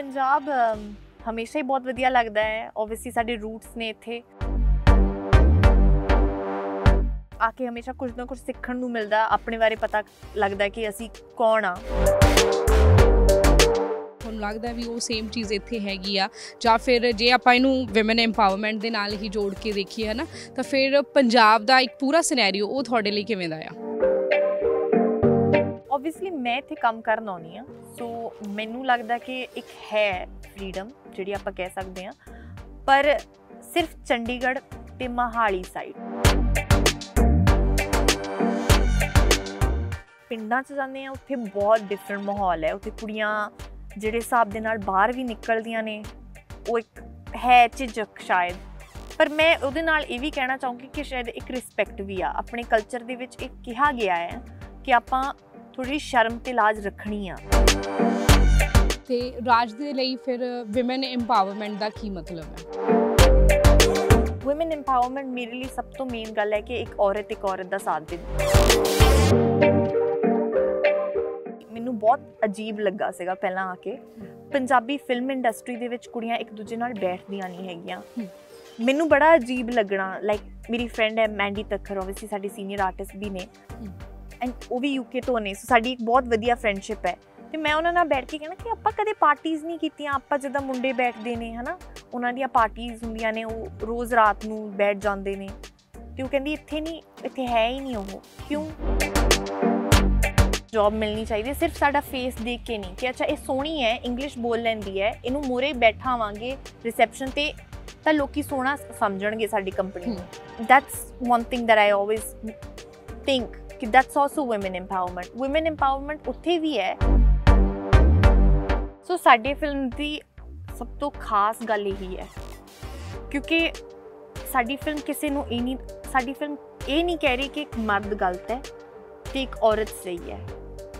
ਪੰਜਾਬ ਹਮੇਸ਼ਾ ਹੀ ਬਹੁਤ ਵਧੀਆ ਲੱਗਦਾ ਹੈ ਓਬਵੀਅਸਲੀ ਸਾਡੇ ਰੂਟਸ ਨੇ ਇੱਥੇ ਆ ਕੇ ਹਮੇਸ਼ਾ ਕੁਝ ਨਾ ਕੁਝ ਸਿੱਖਣ ਨੂੰ ਮਿਲਦਾ ਆਪਣੇ ਬਾਰੇ ਪਤਾ ਲੱਗਦਾ ਕਿ ਅਸੀਂ ਕੌਣ ਆ ਤੁਹਾਨੂੰ ਲੱਗਦਾ ਵੀ ਉਹ ਸੇਮ ਚੀਜ਼ ਇੱਥੇ ਹੈਗੀ ਆ ਜਾਂ ਫਿਰ ਜੇ ਆਪਾਂ ਇਹਨੂੰ ਔਮਨ ਐਮਪਾਵਰਮੈਂਟ ਦੇ ਨਾਲ ਹੀ ਜੋੜ ਕੇ ਦੇਖੀਏ ਹਨਾ ਤਾਂ ਫਿਰ ਪੰਜਾਬ ਦਾ ਇੱਕ ਪੂਰਾ ਸਿਨੈਰੀਓ ਉਹ ਤੁਹਾਡੇ ਲਈ ਕਿਵੇਂ ਦਾ ਆ ਆਬਵੀਅਸਲੀ ਮੈਂ ਇੱਥੇ ਕੰਮ ਕਰਨ ਆਉਣੀ ਆ ਸੋ ਮੈਨੂੰ ਲੱਗਦਾ ਕਿ ਇੱਕ ਹੈ ਫਰੀडम ਜਿਹੜੀ ਆਪਾਂ ਕਹਿ ਸਕਦੇ ਆ ਪਰ ਸਿਰਫ ਚੰਡੀਗੜ੍ਹ ਤੇ ਮਹਾਲੀ ਸਾਈਡ ਪਿੰਡਾਂ 'ਚ ਜਾਂਦੇ ਆ ਉੱਥੇ ਬਹੁਤ ਡਿਫਰੈਂਟ ਮਾਹੌਲ ਹੈ ਉੱਥੇ ਕੁੜੀਆਂ ਜਿਹੜੇ ਹਿਸਾਬ ਦੇ ਨਾਲ ਬਾਹਰ ਵੀ ਨਿਕਲਦੀਆਂ ਨੇ ਉਹ ਇੱਕ ਹੈ ਝਿਜਕ ਸ਼ਾਇਦ ਪਰ ਮੈਂ ਉਹਦੇ ਨਾਲ ਇਹ ਵੀ ਕਹਿਣਾ ਚਾਹੂੰਗੀ ਕਿ ਸ਼ਾਇਦ ਇੱਕ ਰਿਸਪੈਕਟ ਵੀ ਆ ਆਪਣੇ ਕਲਚਰ ਦੇ ਵਿੱਚ ਇਹ ਕਿਹਾ ਗਿਆ ਹੈ ਕਿ ਆਪਾਂ ਥੋੜੀ ਸ਼ਰਮ ਤੇ ਲਾਜ ਰੱਖਣੀ ਆ ਤੇ ਰਾਜ ਦੇ ਲਈ ਫਿਰ ਔਮਨ ਐਮਪਾਵਰਮੈਂਟ ਦਾ ਕੀ ਮਤਲਬ ਹੈ ਔਮਨ ਐਮਪਾਵਰਮੈਂਟ ਮੇਰੇ ਲਈ ਸਭ ਤੋਂ ਮੇਨ ਗੱਲ ਹੈ ਕਿ ਇੱਕ ਔਰਤ ਇੱਕ ਔਰਤ ਦਾ ਸਾਥ ਦੇ ਮੈਨੂੰ ਬਹੁਤ ਅਜੀਬ ਲੱਗਾ ਸੀਗਾ ਪਹਿਲਾਂ ਆ ਕੇ ਪੰਜਾਬੀ ਫਿਲਮ ਇੰਡਸਟਰੀ ਦੇ ਵਿੱਚ ਕੁੜੀਆਂ ਇੱਕ ਦੂਜੇ ਨਾਲ ਬੈਠਦੀਆਂ ਨਹੀਂ ਹੈਗੀਆਂ ਮੈਨੂੰ ਬੜਾ ਅਜੀਬ ਲੱਗਣਾ ਲਾਈਕ ਮੇਰੀ ਫਰੈਂਡ ਹੈ ਮੈਂਡੀ ਤੱਕਰ ਓਬਵੀਅਸਲੀ ਸਾਡੀ ਸੀਨੀਅਰ ਆਰਟਿਸਟ ਵੀ ਨੇ ਐਂਡ ਉਹ ਵੀ ਯੂਕੇ ਤੋਂ ਨੇ ਸੋ ਸਾਡੀ ਇੱਕ ਬਹੁਤ ਵਧੀਆ ਫਰੈਂਡਸ਼ਿਪ ਹੈ ਤੇ ਮੈਂ ਉਹਨਾਂ ਨਾਲ ਬੈਠ ਕੇ ਕਹਿੰਦਾ ਕਿ ਆਪਾਂ ਕਦੇ ਪਾਰਟੀਆਂ ਨਹੀਂ ਕੀਤੀਆਂ ਆਪਾਂ ਜਦੋਂ ਮੁੰਡੇ ਬੈਠਦੇ ਨੇ ਹਨਾ ਉਹਨਾਂ ਦੀਆਂ ਪਾਰਟੀਆਂ ਹੁੰਦੀਆਂ ਨੇ ਉਹ ਰੋਜ਼ ਰਾਤ ਨੂੰ ਬੈਠ ਜਾਂਦੇ ਨੇ ਤੇ ਉਹ ਕਹਿੰਦੀ ਇੱਥੇ ਨਹੀਂ ਇੱਥੇ ਹੈ ਹੀ ਨਹੀਂ ਉਹ ਕਿਉਂ ਜੌਬ ਮਿਲਣੀ ਚਾਹੀਦੀ ਸਿਰਫ ਸਾਡਾ ਫੇਸ ਦੇਖ ਕੇ ਨਹੀਂ ਕਿ ਅੱਛਾ ਇਹ ਸੋਹਣੀ ਹੈ ਇੰਗਲਿਸ਼ ਬੋਲ ਲੈਂਦੀ ਹੈ ਇਹਨੂੰ ਮੋਰੇ ਬੈਠਾਵਾਂਗੇ ਰਿਸੈਪਸ਼ਨ ਤੇ ਤਾਂ ਲੋਕੀ ਸੋਹਣਾ ਸਮਝਣਗੇ ਸਾਡੀ ਕੰਪਨੀ ਨੂੰ that's one thing that I always think ਕਿ that's also woman empowerment woman empowerment ਉੱਥੇ ਵੀ ਹੈ ਸੋ ਸਾਡੀ ਫਿਲਮ ਦੀ ਸਭ ਤੋਂ ਖਾਸ ਗੱਲ ਇਹ ਹੀ ਹੈ ਕਿਉਂਕਿ ਸਾਡੀ ਫਿਲਮ ਕਿਸੇ ਨੂੰ ਇਹ ਨਹੀਂ ਸਾਡੀ ਫਿਲਮ ਇਹ ਨਹੀਂ ਕਹਿ ਰਹੀ ਕਿ ਇੱਕ ਮਰਦ ਗਲਤ ਹੈ ਤੇ ਇੱਕ ਔਰਤ ਸਹੀ ਹੈ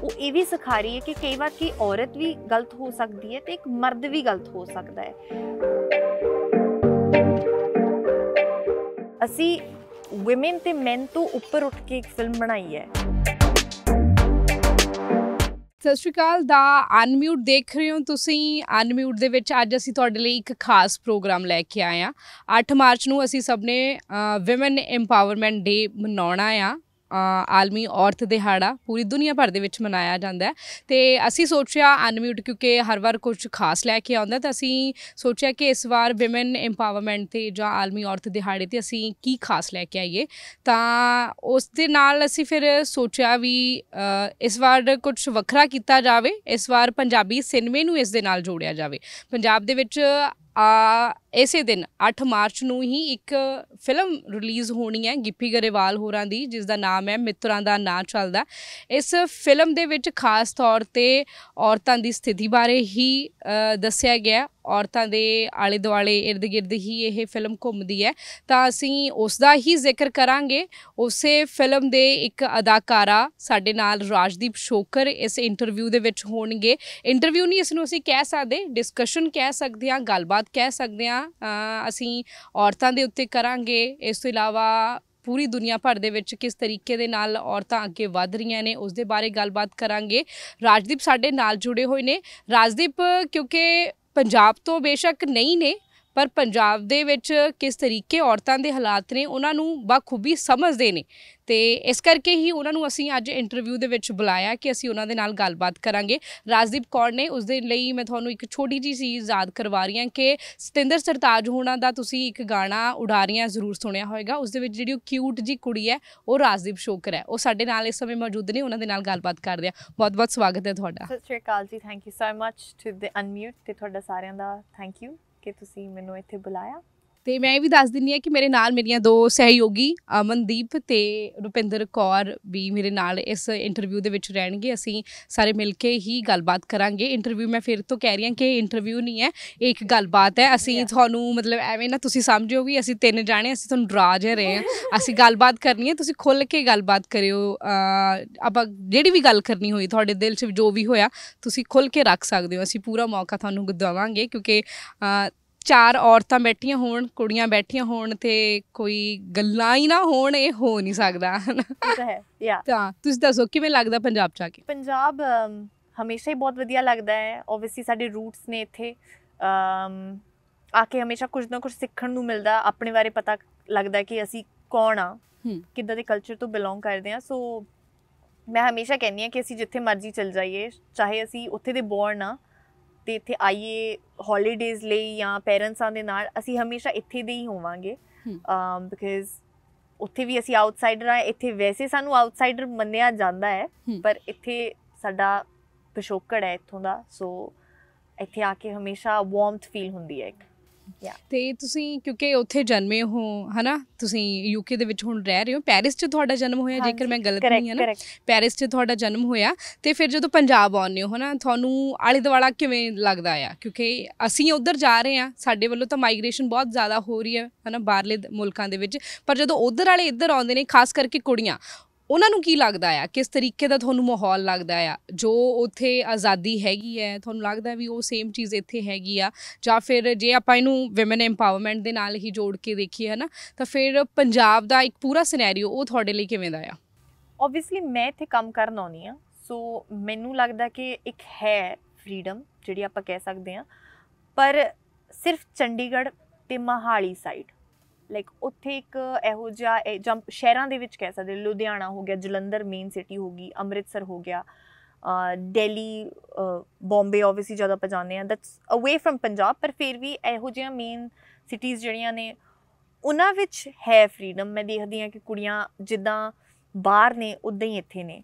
ਉਹ ਇਹ ਵੀ ਸਿਖਾ ਰਹੀ ਹੈ ਕਿ ਕਈ ਵਾਰ ਕੀ ਔਰਤ ਵੀ ਗਲਤ ਹੋ ਸਕਦੀ ਹੈ ਤੇ ਇੱਕ ਮਰਦ ਵੀ ਗਲਤ ਹੋ ਸਕਦਾ ਹੈ ਅਸੀਂ ਔਮਨ ਤੇ ਮੈਨ ਤੋਂ ਉੱਪਰ ਉੱਠ ਕੇ ਇੱਕ ਫਿਲਮ ਬਣਾਈ ਹੈ ਸਤਿ ਸ਼੍ਰੀ ਅਕਾਲ ਦਾ ਅਨਮਿਊਟ ਦੇਖ ਰਹੇ ਹੋ ਤੁਸੀਂ ਅਨਮਿਊਟ ਦੇ ਵਿੱਚ ਅੱਜ ਅਸੀਂ ਤੁਹਾਡੇ ਲਈ ਇੱਕ ਖਾਸ ਪ੍ਰੋਗਰਾਮ ਲੈ ਕੇ ਆਏ ਆ 8 ਮਾਰਚ ਨੂੰ ਅਸੀਂ ਸਭ ਨੇ ਵਿਮਨ ਐਮਪਾਵਰਮੈਂਟ ਡੇ ਮਨਾਉਣਾ ਆ ਆਲਮੀ ਔਰਤ ਦਿਹਾੜਾ ਪੂਰੀ ਦੁਨੀਆ ਭਰ ਦੇ ਵਿੱਚ ਮਨਾਇਆ ਜਾਂਦਾ ਹੈ ਤੇ ਅਸੀਂ ਸੋਚਿਆ ਅਨਮਿਊਟ ਕਿਉਂਕਿ ਹਰ ਵਾਰ ਕੁਝ ਖਾਸ ਲੈ ਕੇ ਆਉਂਦਾ ਤਾਂ ਅਸੀਂ ਸੋਚਿਆ ਕਿ ਇਸ ਵਾਰ ਵਿਮਨ ਐਮਪਾਵਰਮੈਂਟ ਤੇ ਜਾਂ ਆਲਮੀ ਔਰਤ ਦਿਹਾੜੇ ਤੇ ਅਸੀਂ ਕੀ ਖਾਸ ਲੈ ਕੇ ਆਈਏ ਤਾਂ ਉਸ ਦੇ ਨਾਲ ਅਸੀਂ ਫਿਰ ਸੋਚਿਆ ਵੀ ਇਸ ਵਾਰ ਕੁਝ ਵੱਖਰਾ ਕੀਤਾ ਜਾਵੇ ਇਸ ਵਾਰ ਪੰਜਾਬੀ ਸਿਨੇਮੇ ਨੂੰ ਇਸ ਦੇ ਨਾਲ ਜੋੜਿਆ ਜਾਵੇ ਪੰਜਾਬ ਦੇ ਵਿੱਚ ਆ ਇਸੇ ਦਿਨ 8 ਮਾਰਚ ਨੂੰ ਹੀ ਇੱਕ ਫਿਲਮ ਰਿਲੀਜ਼ ਹੋਣੀ ਹੈ ਗਿੱਪੀ ਗਰੇਵਾਲ ਹੋਰਾਂ ਦੀ ਜਿਸ ਦਾ ਨਾਮ ਹੈ ਮਿੱਤਰਾਂ ਦਾ ਨਾਂ ਚੱਲਦਾ ਇਸ ਫਿਲਮ ਦੇ ਵਿੱਚ ਖਾਸ ਤੌਰ ਤੇ ਔਰਤਾਂ ਦੀ ਸਥਿਤੀ ਬਾਰੇ ਹੀ ਦੱਸਿਆ ਗਿਆ ਔਰਤਾਂ ਦੇ ਆਲੇ ਦੁਆਲੇ ird gird ਹੀ ਇਹ ਫਿਲਮ ਘੁੰਮਦੀ ਹੈ ਤਾਂ ਅਸੀਂ ਉਸ ਦਾ ਹੀ ਜ਼ਿਕਰ ਕਰਾਂਗੇ ਉਸੇ ਫਿਲਮ ਦੇ ਇੱਕ ਅਦਾਕਾਰਾ ਸਾਡੇ ਨਾਲ ਰਾਜਦੀਪ ਸ਼ੋਕਰ ਇਸ ਇੰਟਰਵਿਊ ਦੇ ਵਿੱਚ ਹੋਣਗੇ ਇੰਟਰਵਿਊ ਨਹੀਂ ਇਸ ਨੂੰ ਅਸੀਂ ਕਹਿ ਸਕਦੇ ਡਿਸਕਸ਼ਨ ਕਹਿ ਸਕਦੇ ਹਾਂ ਗੱਲਬਾਤ ਕਹਿ ਸਕਦੇ ਹਾਂ ਅਸੀਂ ਔਰਤਾਂ ਦੇ ਉੱਤੇ ਕਰਾਂਗੇ ਇਸ ਤੋਂ ਇਲਾਵਾ ਪੂਰੀ ਦੁਨੀਆ ਭਰ ਦੇ ਵਿੱਚ ਕਿਸ ਤਰੀਕੇ ਦੇ ਨਾਲ ਔਰਤਾਂ ਅੱਗੇ ਵਧ ਰਹੀਆਂ ਨੇ ਉਸ ਦੇ ਬਾਰੇ ਗੱਲਬਾਤ ਕਰਾਂਗੇ ਰਾਜਦੀਪ ਸਾਡੇ ਨਾਲ ਜੁੜੇ ਹੋਏ ਨੇ ਰਾਜਦੀਪ ਕਿਉਂਕਿ ਪੰਜਾਬ ਤੋਂ ਬੇਸ਼ੱਕ ਨਹੀਂ ਨੇ ਪਰ ਪੰਜਾਬ ਦੇ ਵਿੱਚ ਕਿਸ ਤਰੀਕੇ ਔਰਤਾਂ ਦੇ ਹਾਲਾਤ ਨੇ ਉਹਨਾਂ ਨੂੰ ਬਖੂਬੀ ਸਮਝਦੇ ਨੇ ਤੇ ਇਸ ਕਰਕੇ ਹੀ ਉਹਨਾਂ ਨੂੰ ਅਸੀਂ ਅੱਜ ਇੰਟਰਵਿਊ ਦੇ ਵਿੱਚ ਬੁਲਾਇਆ ਕਿ ਅਸੀਂ ਉਹਨਾਂ ਦੇ ਨਾਲ ਗੱਲਬਾਤ ਕਰਾਂਗੇ ਰਾਜਦੀਪ ਕੌਰ ਨੇ ਉਸ ਦੇ ਲਈ ਮੈਂ ਤੁਹਾਨੂੰ ਇੱਕ ਛੋਟੀ ਜੀ ਚੀਜ਼ ਯਾਦ ਕਰਵਾ ਰਹੀ ਹਾਂ ਕਿ ਸਤਿੰਦਰ ਸਰਤਾਜ ਹੋਣਾ ਦਾ ਤੁਸੀਂ ਇੱਕ ਗਾਣਾ ਉਡਾਰੀਆਂ ਜ਼ਰੂਰ ਸੁਣਿਆ ਹੋਵੇਗਾ ਉਸ ਦੇ ਵਿੱਚ ਜਿਹੜੀ ਉਹ ਕਿਊਟ ਜੀ ਕੁੜੀ ਹੈ ਉਹ ਰਾਜਦੀਪ ਸ਼ੋਕਰ ਹੈ ਉਹ ਸਾਡੇ ਨਾਲ ਇਸ ਸਮੇਂ ਮੌਜੂਦ ਨੇ ਉਹਨਾਂ ਦੇ ਨਾਲ ਗੱਲਬਾਤ ਕਰਦੇ ਆ ਬਹੁਤ-ਬਹੁਤ ਸਵਾਗਤ ਹੈ ਤੁਹਾਡਾ ਸਤਿ Sri Akal ji thank you so much to the unmute ਤੇ ਤੁਹਾਡਾ ਸਾਰਿਆਂ ਦਾ ਥੈਂਕ ਯੂ ਕਿ ਤੁਸੀਂ ਮੈਨੂੰ ਇੱਥੇ ਬੁਲਾਇਆ ਤੇ ਮੈਂ ਇਹ ਵੀ ਦੱਸ ਦਿੰਨੀ ਆ ਕਿ ਮੇਰੇ ਨਾਲ ਮੇਰੀਆਂ ਦੋ ਸਹਿਯੋਗੀ ਅਮਨਦੀਪ ਤੇ ਰੁਪਿੰਦਰ ਕੌਰ ਵੀ ਮੇਰੇ ਨਾਲ ਇਸ ਇੰਟਰਵਿਊ ਦੇ ਵਿੱਚ ਰਹਿਣਗੇ ਅਸੀਂ ਸਾਰੇ ਮਿਲ ਕੇ ਹੀ ਗੱਲਬਾਤ ਕਰਾਂਗੇ ਇੰਟਰਵਿਊ ਮੈਂ ਫਿਰ ਤੋਂ ਕਹਿ ਰਹੀ ਹਾਂ ਕਿ ਇੰਟਰਵਿਊ ਨਹੀਂ ਹੈ ਇਹ ਇੱਕ ਗੱਲਬਾਤ ਹੈ ਅਸੀਂ ਤੁਹਾਨੂੰ ਮਤਲਬ ਐਵੇਂ ਨਾ ਤੁਸੀਂ ਸਮਝਿਓ ਵੀ ਅਸੀਂ ਤਿੰਨ ਜਾਣੇ ਅਸੀਂ ਤੁਹਾਨੂੰ ਡਰਾ ਜਾ ਰਹੇ ਹਾਂ ਅਸੀਂ ਗੱਲਬਾਤ ਕਰਨੀ ਹੈ ਤੁਸੀਂ ਖੁੱਲ ਕੇ ਗੱਲਬਾਤ ਕਰਿਓ ਆਪਾਂ ਜਿਹੜੀ ਵੀ ਗੱਲ ਕਰਨੀ ਹੋਈ ਤੁਹਾਡੇ ਦਿਲ 'ਚ ਜੋ ਵੀ ਹੋਇਆ ਤੁਸੀਂ ਖੁੱਲ ਕੇ ਰੱਖ ਸਕਦੇ ਹੋ ਅਸੀਂ ਪੂਰਾ ਮੌਕਾ ਤੁਹਾਨੂੰ ਦਵਾਵਾਂਗੇ ਕਿਉਂਕਿ ਚਾਰ ਔਰਤਾਂ ਬੈਠੀਆਂ ਹੋਣ ਕੁੜੀਆਂ ਬੈਠੀਆਂ ਹੋਣ ਤੇ ਕੋਈ ਗੱਲਾਂ ਹੀ ਨਾ ਹੋਣ ਇਹ ਹੋ ਨਹੀਂ ਸਕਦਾ ਤਾਂ ਹੈ ਯਾ ਤਾਂ ਤੁਸੀਂ ਦੱਸੋ ਕਿਵੇਂ ਲੱਗਦਾ ਪੰਜਾਬ ਚ ਆ ਕੇ ਪੰਜਾਬ ਹਮੇਸ਼ਾ ਹੀ ਬਹੁਤ ਵਧੀਆ ਲੱਗਦਾ ਹੈ ਆਬਵੀਅਸਲੀ ਸਾਡੇ ਰੂਟਸ ਨੇ ਇੱਥੇ ਆ ਕੇ ਹਮੇਸ਼ਾ ਕੁਝ ਨਾ ਕੁਝ ਸਿੱਖਣ ਨੂੰ ਮਿਲਦਾ ਆਪਣੇ ਬਾਰੇ ਪਤਾ ਲੱਗਦਾ ਕਿ ਅਸੀਂ ਕੌਣ ਆ ਕਿੱਦਾਂ ਦੇ ਕਲਚਰ ਤੋਂ ਬਿਲੋਂਗ ਕਰਦੇ ਆ ਸੋ ਮੈਂ ਹਮੇਸ਼ਾ ਕਹਿੰਦੀ ਆ ਕਿ ਅਸੀਂ ਜਿੱਥੇ ਮਰਜ਼ੀ ਚਲ ਜਾਈਏ ਚਾਹੇ ਅਸੀਂ ਉੱਥੇ ਦੇ ਬੋਰਨ ਆ ਤੇ ਇੱਥੇ ਆਈਏ ਹੌਲੀਡੇਜ਼ ਲਈ ਜਾਂ ਪੇਰੈਂਟਸਾਂ ਦੇ ਨਾਲ ਅਸੀਂ ਹਮੇਸ਼ਾ ਇੱਥੇ ਦੇ ਹੀ ਹੋਵਾਂਗੇ ਬਿਕਾਜ਼ ਉੱਥੇ ਵੀ ਅਸੀਂ ਆਊਟਸਾਈਡਰ ਆ ਇੱਥੇ ਵੈਸੇ ਸਾਨੂੰ ਆਊਟਸਾਈਡਰ ਮੰਨਿਆ ਜਾਂਦਾ ਹੈ ਪਰ ਇੱਥੇ ਸਾਡਾ ਪਿਸ਼ੋਕੜ ਹੈ ਇੱਥੋਂ ਦਾ ਸੋ ਇੱਥੇ ਆ ਕੇ ਹਮੇਸ਼ਾ ਵਾਰਮਥ ਫੀਲ ਹੁੰਦੀ ਹੈ ਇੱਕ ਤੇ ਤੁਸੀਂ ਕਿਉਂਕਿ ਉੱਥੇ ਜਨਮੇ ਹੋ ਹਨਾ ਤੁਸੀਂ ਯੂਕੇ ਦੇ ਵਿੱਚ ਹੁਣ ਰਹਿ ਰਹੇ ਹੋ ਪੈਰਿਸ 'ਚ ਤੁਹਾਡਾ ਜਨਮ ਹੋਇਆ ਜੇਕਰ ਮੈਂ ਗਲਤ ਨਹੀਂ ਹਾਂ ਨਾ ਪੈਰਿਸ 'ਚ ਤੁਹਾਡਾ ਜਨਮ ਹੋਇਆ ਤੇ ਫਿਰ ਜਦੋਂ ਪੰਜਾਬ ਆਉਂਦੇ ਹੋ ਹਨਾ ਤੁਹਾਨੂੰ ਆਲੇ ਦੁਆਲਾ ਕਿਵੇਂ ਲੱਗਦਾ ਆ ਕਿਉਂਕਿ ਅਸੀਂ ਉਧਰ ਜਾ ਰਹੇ ਆ ਸਾਡੇ ਵੱਲੋਂ ਤਾਂ ਮਾਈਗ੍ਰੇਸ਼ਨ ਬਹੁਤ ਜ਼ਿਆਦਾ ਹੋ ਰਹੀ ਹੈ ਹਨਾ ਬਾਹਰਲੇ ਮੁਲਕਾਂ ਦੇ ਵਿੱਚ ਪਰ ਜਦੋਂ ਉਧਰ ਵਾਲੇ ਇੱਧਰ ਆਉਂਦੇ ਨੇ ਖਾਸ ਕਰਕੇ ਕੁੜੀਆਂ ਉਹਨਾਂ ਨੂੰ ਕੀ ਲੱਗਦਾ ਆ ਕਿਸ ਤਰੀਕੇ ਦਾ ਤੁਹਾਨੂੰ ਮਾਹੌਲ ਲੱਗਦਾ ਆ ਜੋ ਉੱਥੇ ਆਜ਼ਾਦੀ ਹੈਗੀ ਹੈ ਤੁਹਾਨੂੰ ਲੱਗਦਾ ਵੀ ਉਹ ਸੇਮ ਚੀਜ਼ ਇੱਥੇ ਹੈਗੀ ਆ ਜਾਂ ਫਿਰ ਜੇ ਆਪਾਂ ਇਹਨੂੰ ਔਮਨ ਐਮਪਾਵਰਮੈਂਟ ਦੇ ਨਾਲ ਹੀ ਜੋੜ ਕੇ ਦੇਖੀਏ ਹਨਾ ਤਾਂ ਫਿਰ ਪੰਜਾਬ ਦਾ ਇੱਕ ਪੂਰਾ ਸਿਨੈਰੀਓ ਉਹ ਤੁਹਾਡੇ ਲਈ ਕਿਵੇਂ ਦਾ ਆ ਆਬਵੀਅਸਲੀ ਮੈਂ ਇੱਥੇ ਕੰਮ ਕਰਨ ਆਉਣੀ ਆ ਸੋ ਮੈਨੂੰ ਲੱਗਦਾ ਕਿ ਇੱਕ ਹੈ ਫਰੀडम ਜਿਹੜੀ ਆਪਾਂ ਕਹਿ ਸਕਦੇ ਆ ਪਰ ਸਿਰਫ ਚੰਡੀਗੜ੍ਹ ਤੇ ਮਹਾਲੀ ਸਾਈਡ ਲਾਈਕ ਉੱਥੇ ਇੱਕ ਇਹੋ ਜਿਹਾ ਜੰਪ ਸ਼ਹਿਰਾਂ ਦੇ ਵਿੱਚ ਕਹਿ ਸਕਦੇ ਲੁਧਿਆਣਾ ਹੋ ਗਿਆ ਜਲੰਧਰ ਮੇਨ ਸਿਟੀ ਹੋ ਗਈ ਅੰਮ੍ਰਿਤਸਰ ਹੋ ਗਿਆ ਦਿੱਲੀ ਬੰਬੇ ਆਬਵੀਅਸਲੀ ਜ਼ਿਆਦਾ ਜਾਣਦੇ ਆ ਦੈਟਸ ਅਵੇ ਫਰਮ ਪੰਜਾਬ ਪਰ ਫਿਰ ਵੀ ਇਹੋ ਜਿਹਾ ਮੇਨ ਸਿਟੀਜ਼ ਜਿਹੜੀਆਂ ਨੇ ਉਹਨਾਂ ਵਿੱਚ ਹੈ ਫਰੀडम ਮੈਂ ਦੇਖਦੀ ਆ ਕਿ ਕੁੜੀਆਂ ਜਿੱਦਾਂ ਬਾਹਰ ਨੇ ਉਦਾਂ ਹੀ ਇੱਥੇ ਨੇ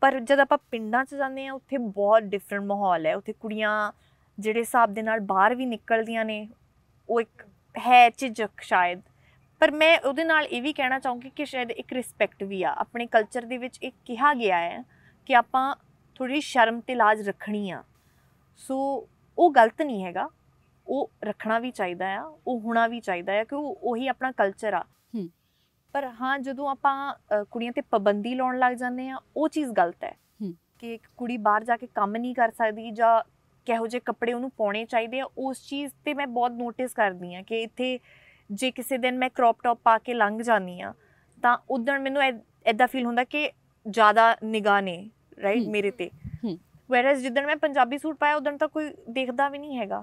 ਪਰ ਜਦ ਆਪਾਂ ਪਿੰਡਾਂ 'ਚ ਜਾਂਦੇ ਆ ਉੱਥੇ ਬਹੁਤ ਡਿਫਰੈਂਟ ਮਾਹੌਲ ਹੈ ਉੱਥੇ ਕੁੜੀਆਂ ਜਿਹੜੇ ਹਿਸਾਬ ਦੇ ਨਾਲ ਬਾਹਰ ਵੀ ਨਿਕਲਦੀਆਂ ਨੇ ਉਹ ਇੱਕ ਹੈ ਚਿਜਕ ਸ਼ਾਇਦ ਪਰ ਮੈਂ ਉਹਦੇ ਨਾਲ ਇਹ ਵੀ ਕਹਿਣਾ ਚਾਹੂੰਗੀ ਕਿ ਸ਼ਾਇਦ ਇੱਕ ਰਿਸਪੈਕਟ ਵੀ ਆ ਆਪਣੇ ਕਲਚਰ ਦੇ ਵਿੱਚ ਇਹ ਕਿਹਾ ਗਿਆ ਹੈ ਕਿ ਆਪਾਂ ਥੋੜੀ ਸ਼ਰਮ ਤੇ ਲਾਜ ਰੱਖਣੀ ਆ ਸੋ ਉਹ ਗਲਤ ਨਹੀਂ ਹੈਗਾ ਉਹ ਰੱਖਣਾ ਵੀ ਚਾਹੀਦਾ ਆ ਉਹ ਹੋਣਾ ਵੀ ਚਾਹੀਦਾ ਆ ਕਿ ਉਹ ਉਹੀ ਆਪਣਾ ਕਲਚਰ ਆ ਪਰ ਹਾਂ ਜਦੋਂ ਆਪਾਂ ਕੁੜੀਆਂ ਤੇ ਪਾਬੰਦੀ ਲਾਉਣ ਲੱਗ ਜਾਂਦੇ ਆ ਉਹ ਚੀਜ਼ ਗਲਤ ਹੈ ਕਿ ਇੱਕ ਕੁੜੀ ਬਾਹਰ ਜਾ ਕੇ ਕੰਮ ਨਹੀਂ ਕਰ ਸਕਦੀ ਜਾਂ ਕਿਹੋ ਜਿਹੇ ਕੱਪੜੇ ਉਹਨੂੰ ਪਾਉਣੇ ਚਾਹੀਦੇ ਆ ਉਸ ਚੀਜ਼ ਤੇ ਮੈਂ ਬਹੁਤ ਨੋਟਿਸ ਕਰਦੀ ਆ ਕਿ ਇੱਥੇ ਜੇ ਕਿਸੇ ਦਿਨ ਮੈਂ ਕ੍ਰੌਪ ਟੌਪ ਪਾ ਕੇ ਲੰਘ ਜਾਨੀ ਆ ਤਾਂ ਉਦੋਂ ਮੈਨੂੰ ਐਦਾਂ ਫੀਲ ਹੁੰਦਾ ਕਿ ਜ਼ਿਆਦਾ ਨਿਗਾਹ ਨੇ ਰਾਈਟ ਮੇਰੇ ਤੇ ਵੈਰਸ ਜਿੱਦਣ ਮੈਂ ਪੰਜਾਬੀ ਸੂਟ ਪਾਇਆ ਉਦੋਂ ਤਾਂ ਕੋਈ ਦੇਖਦਾ ਵੀ ਨਹੀਂ ਹੈਗਾ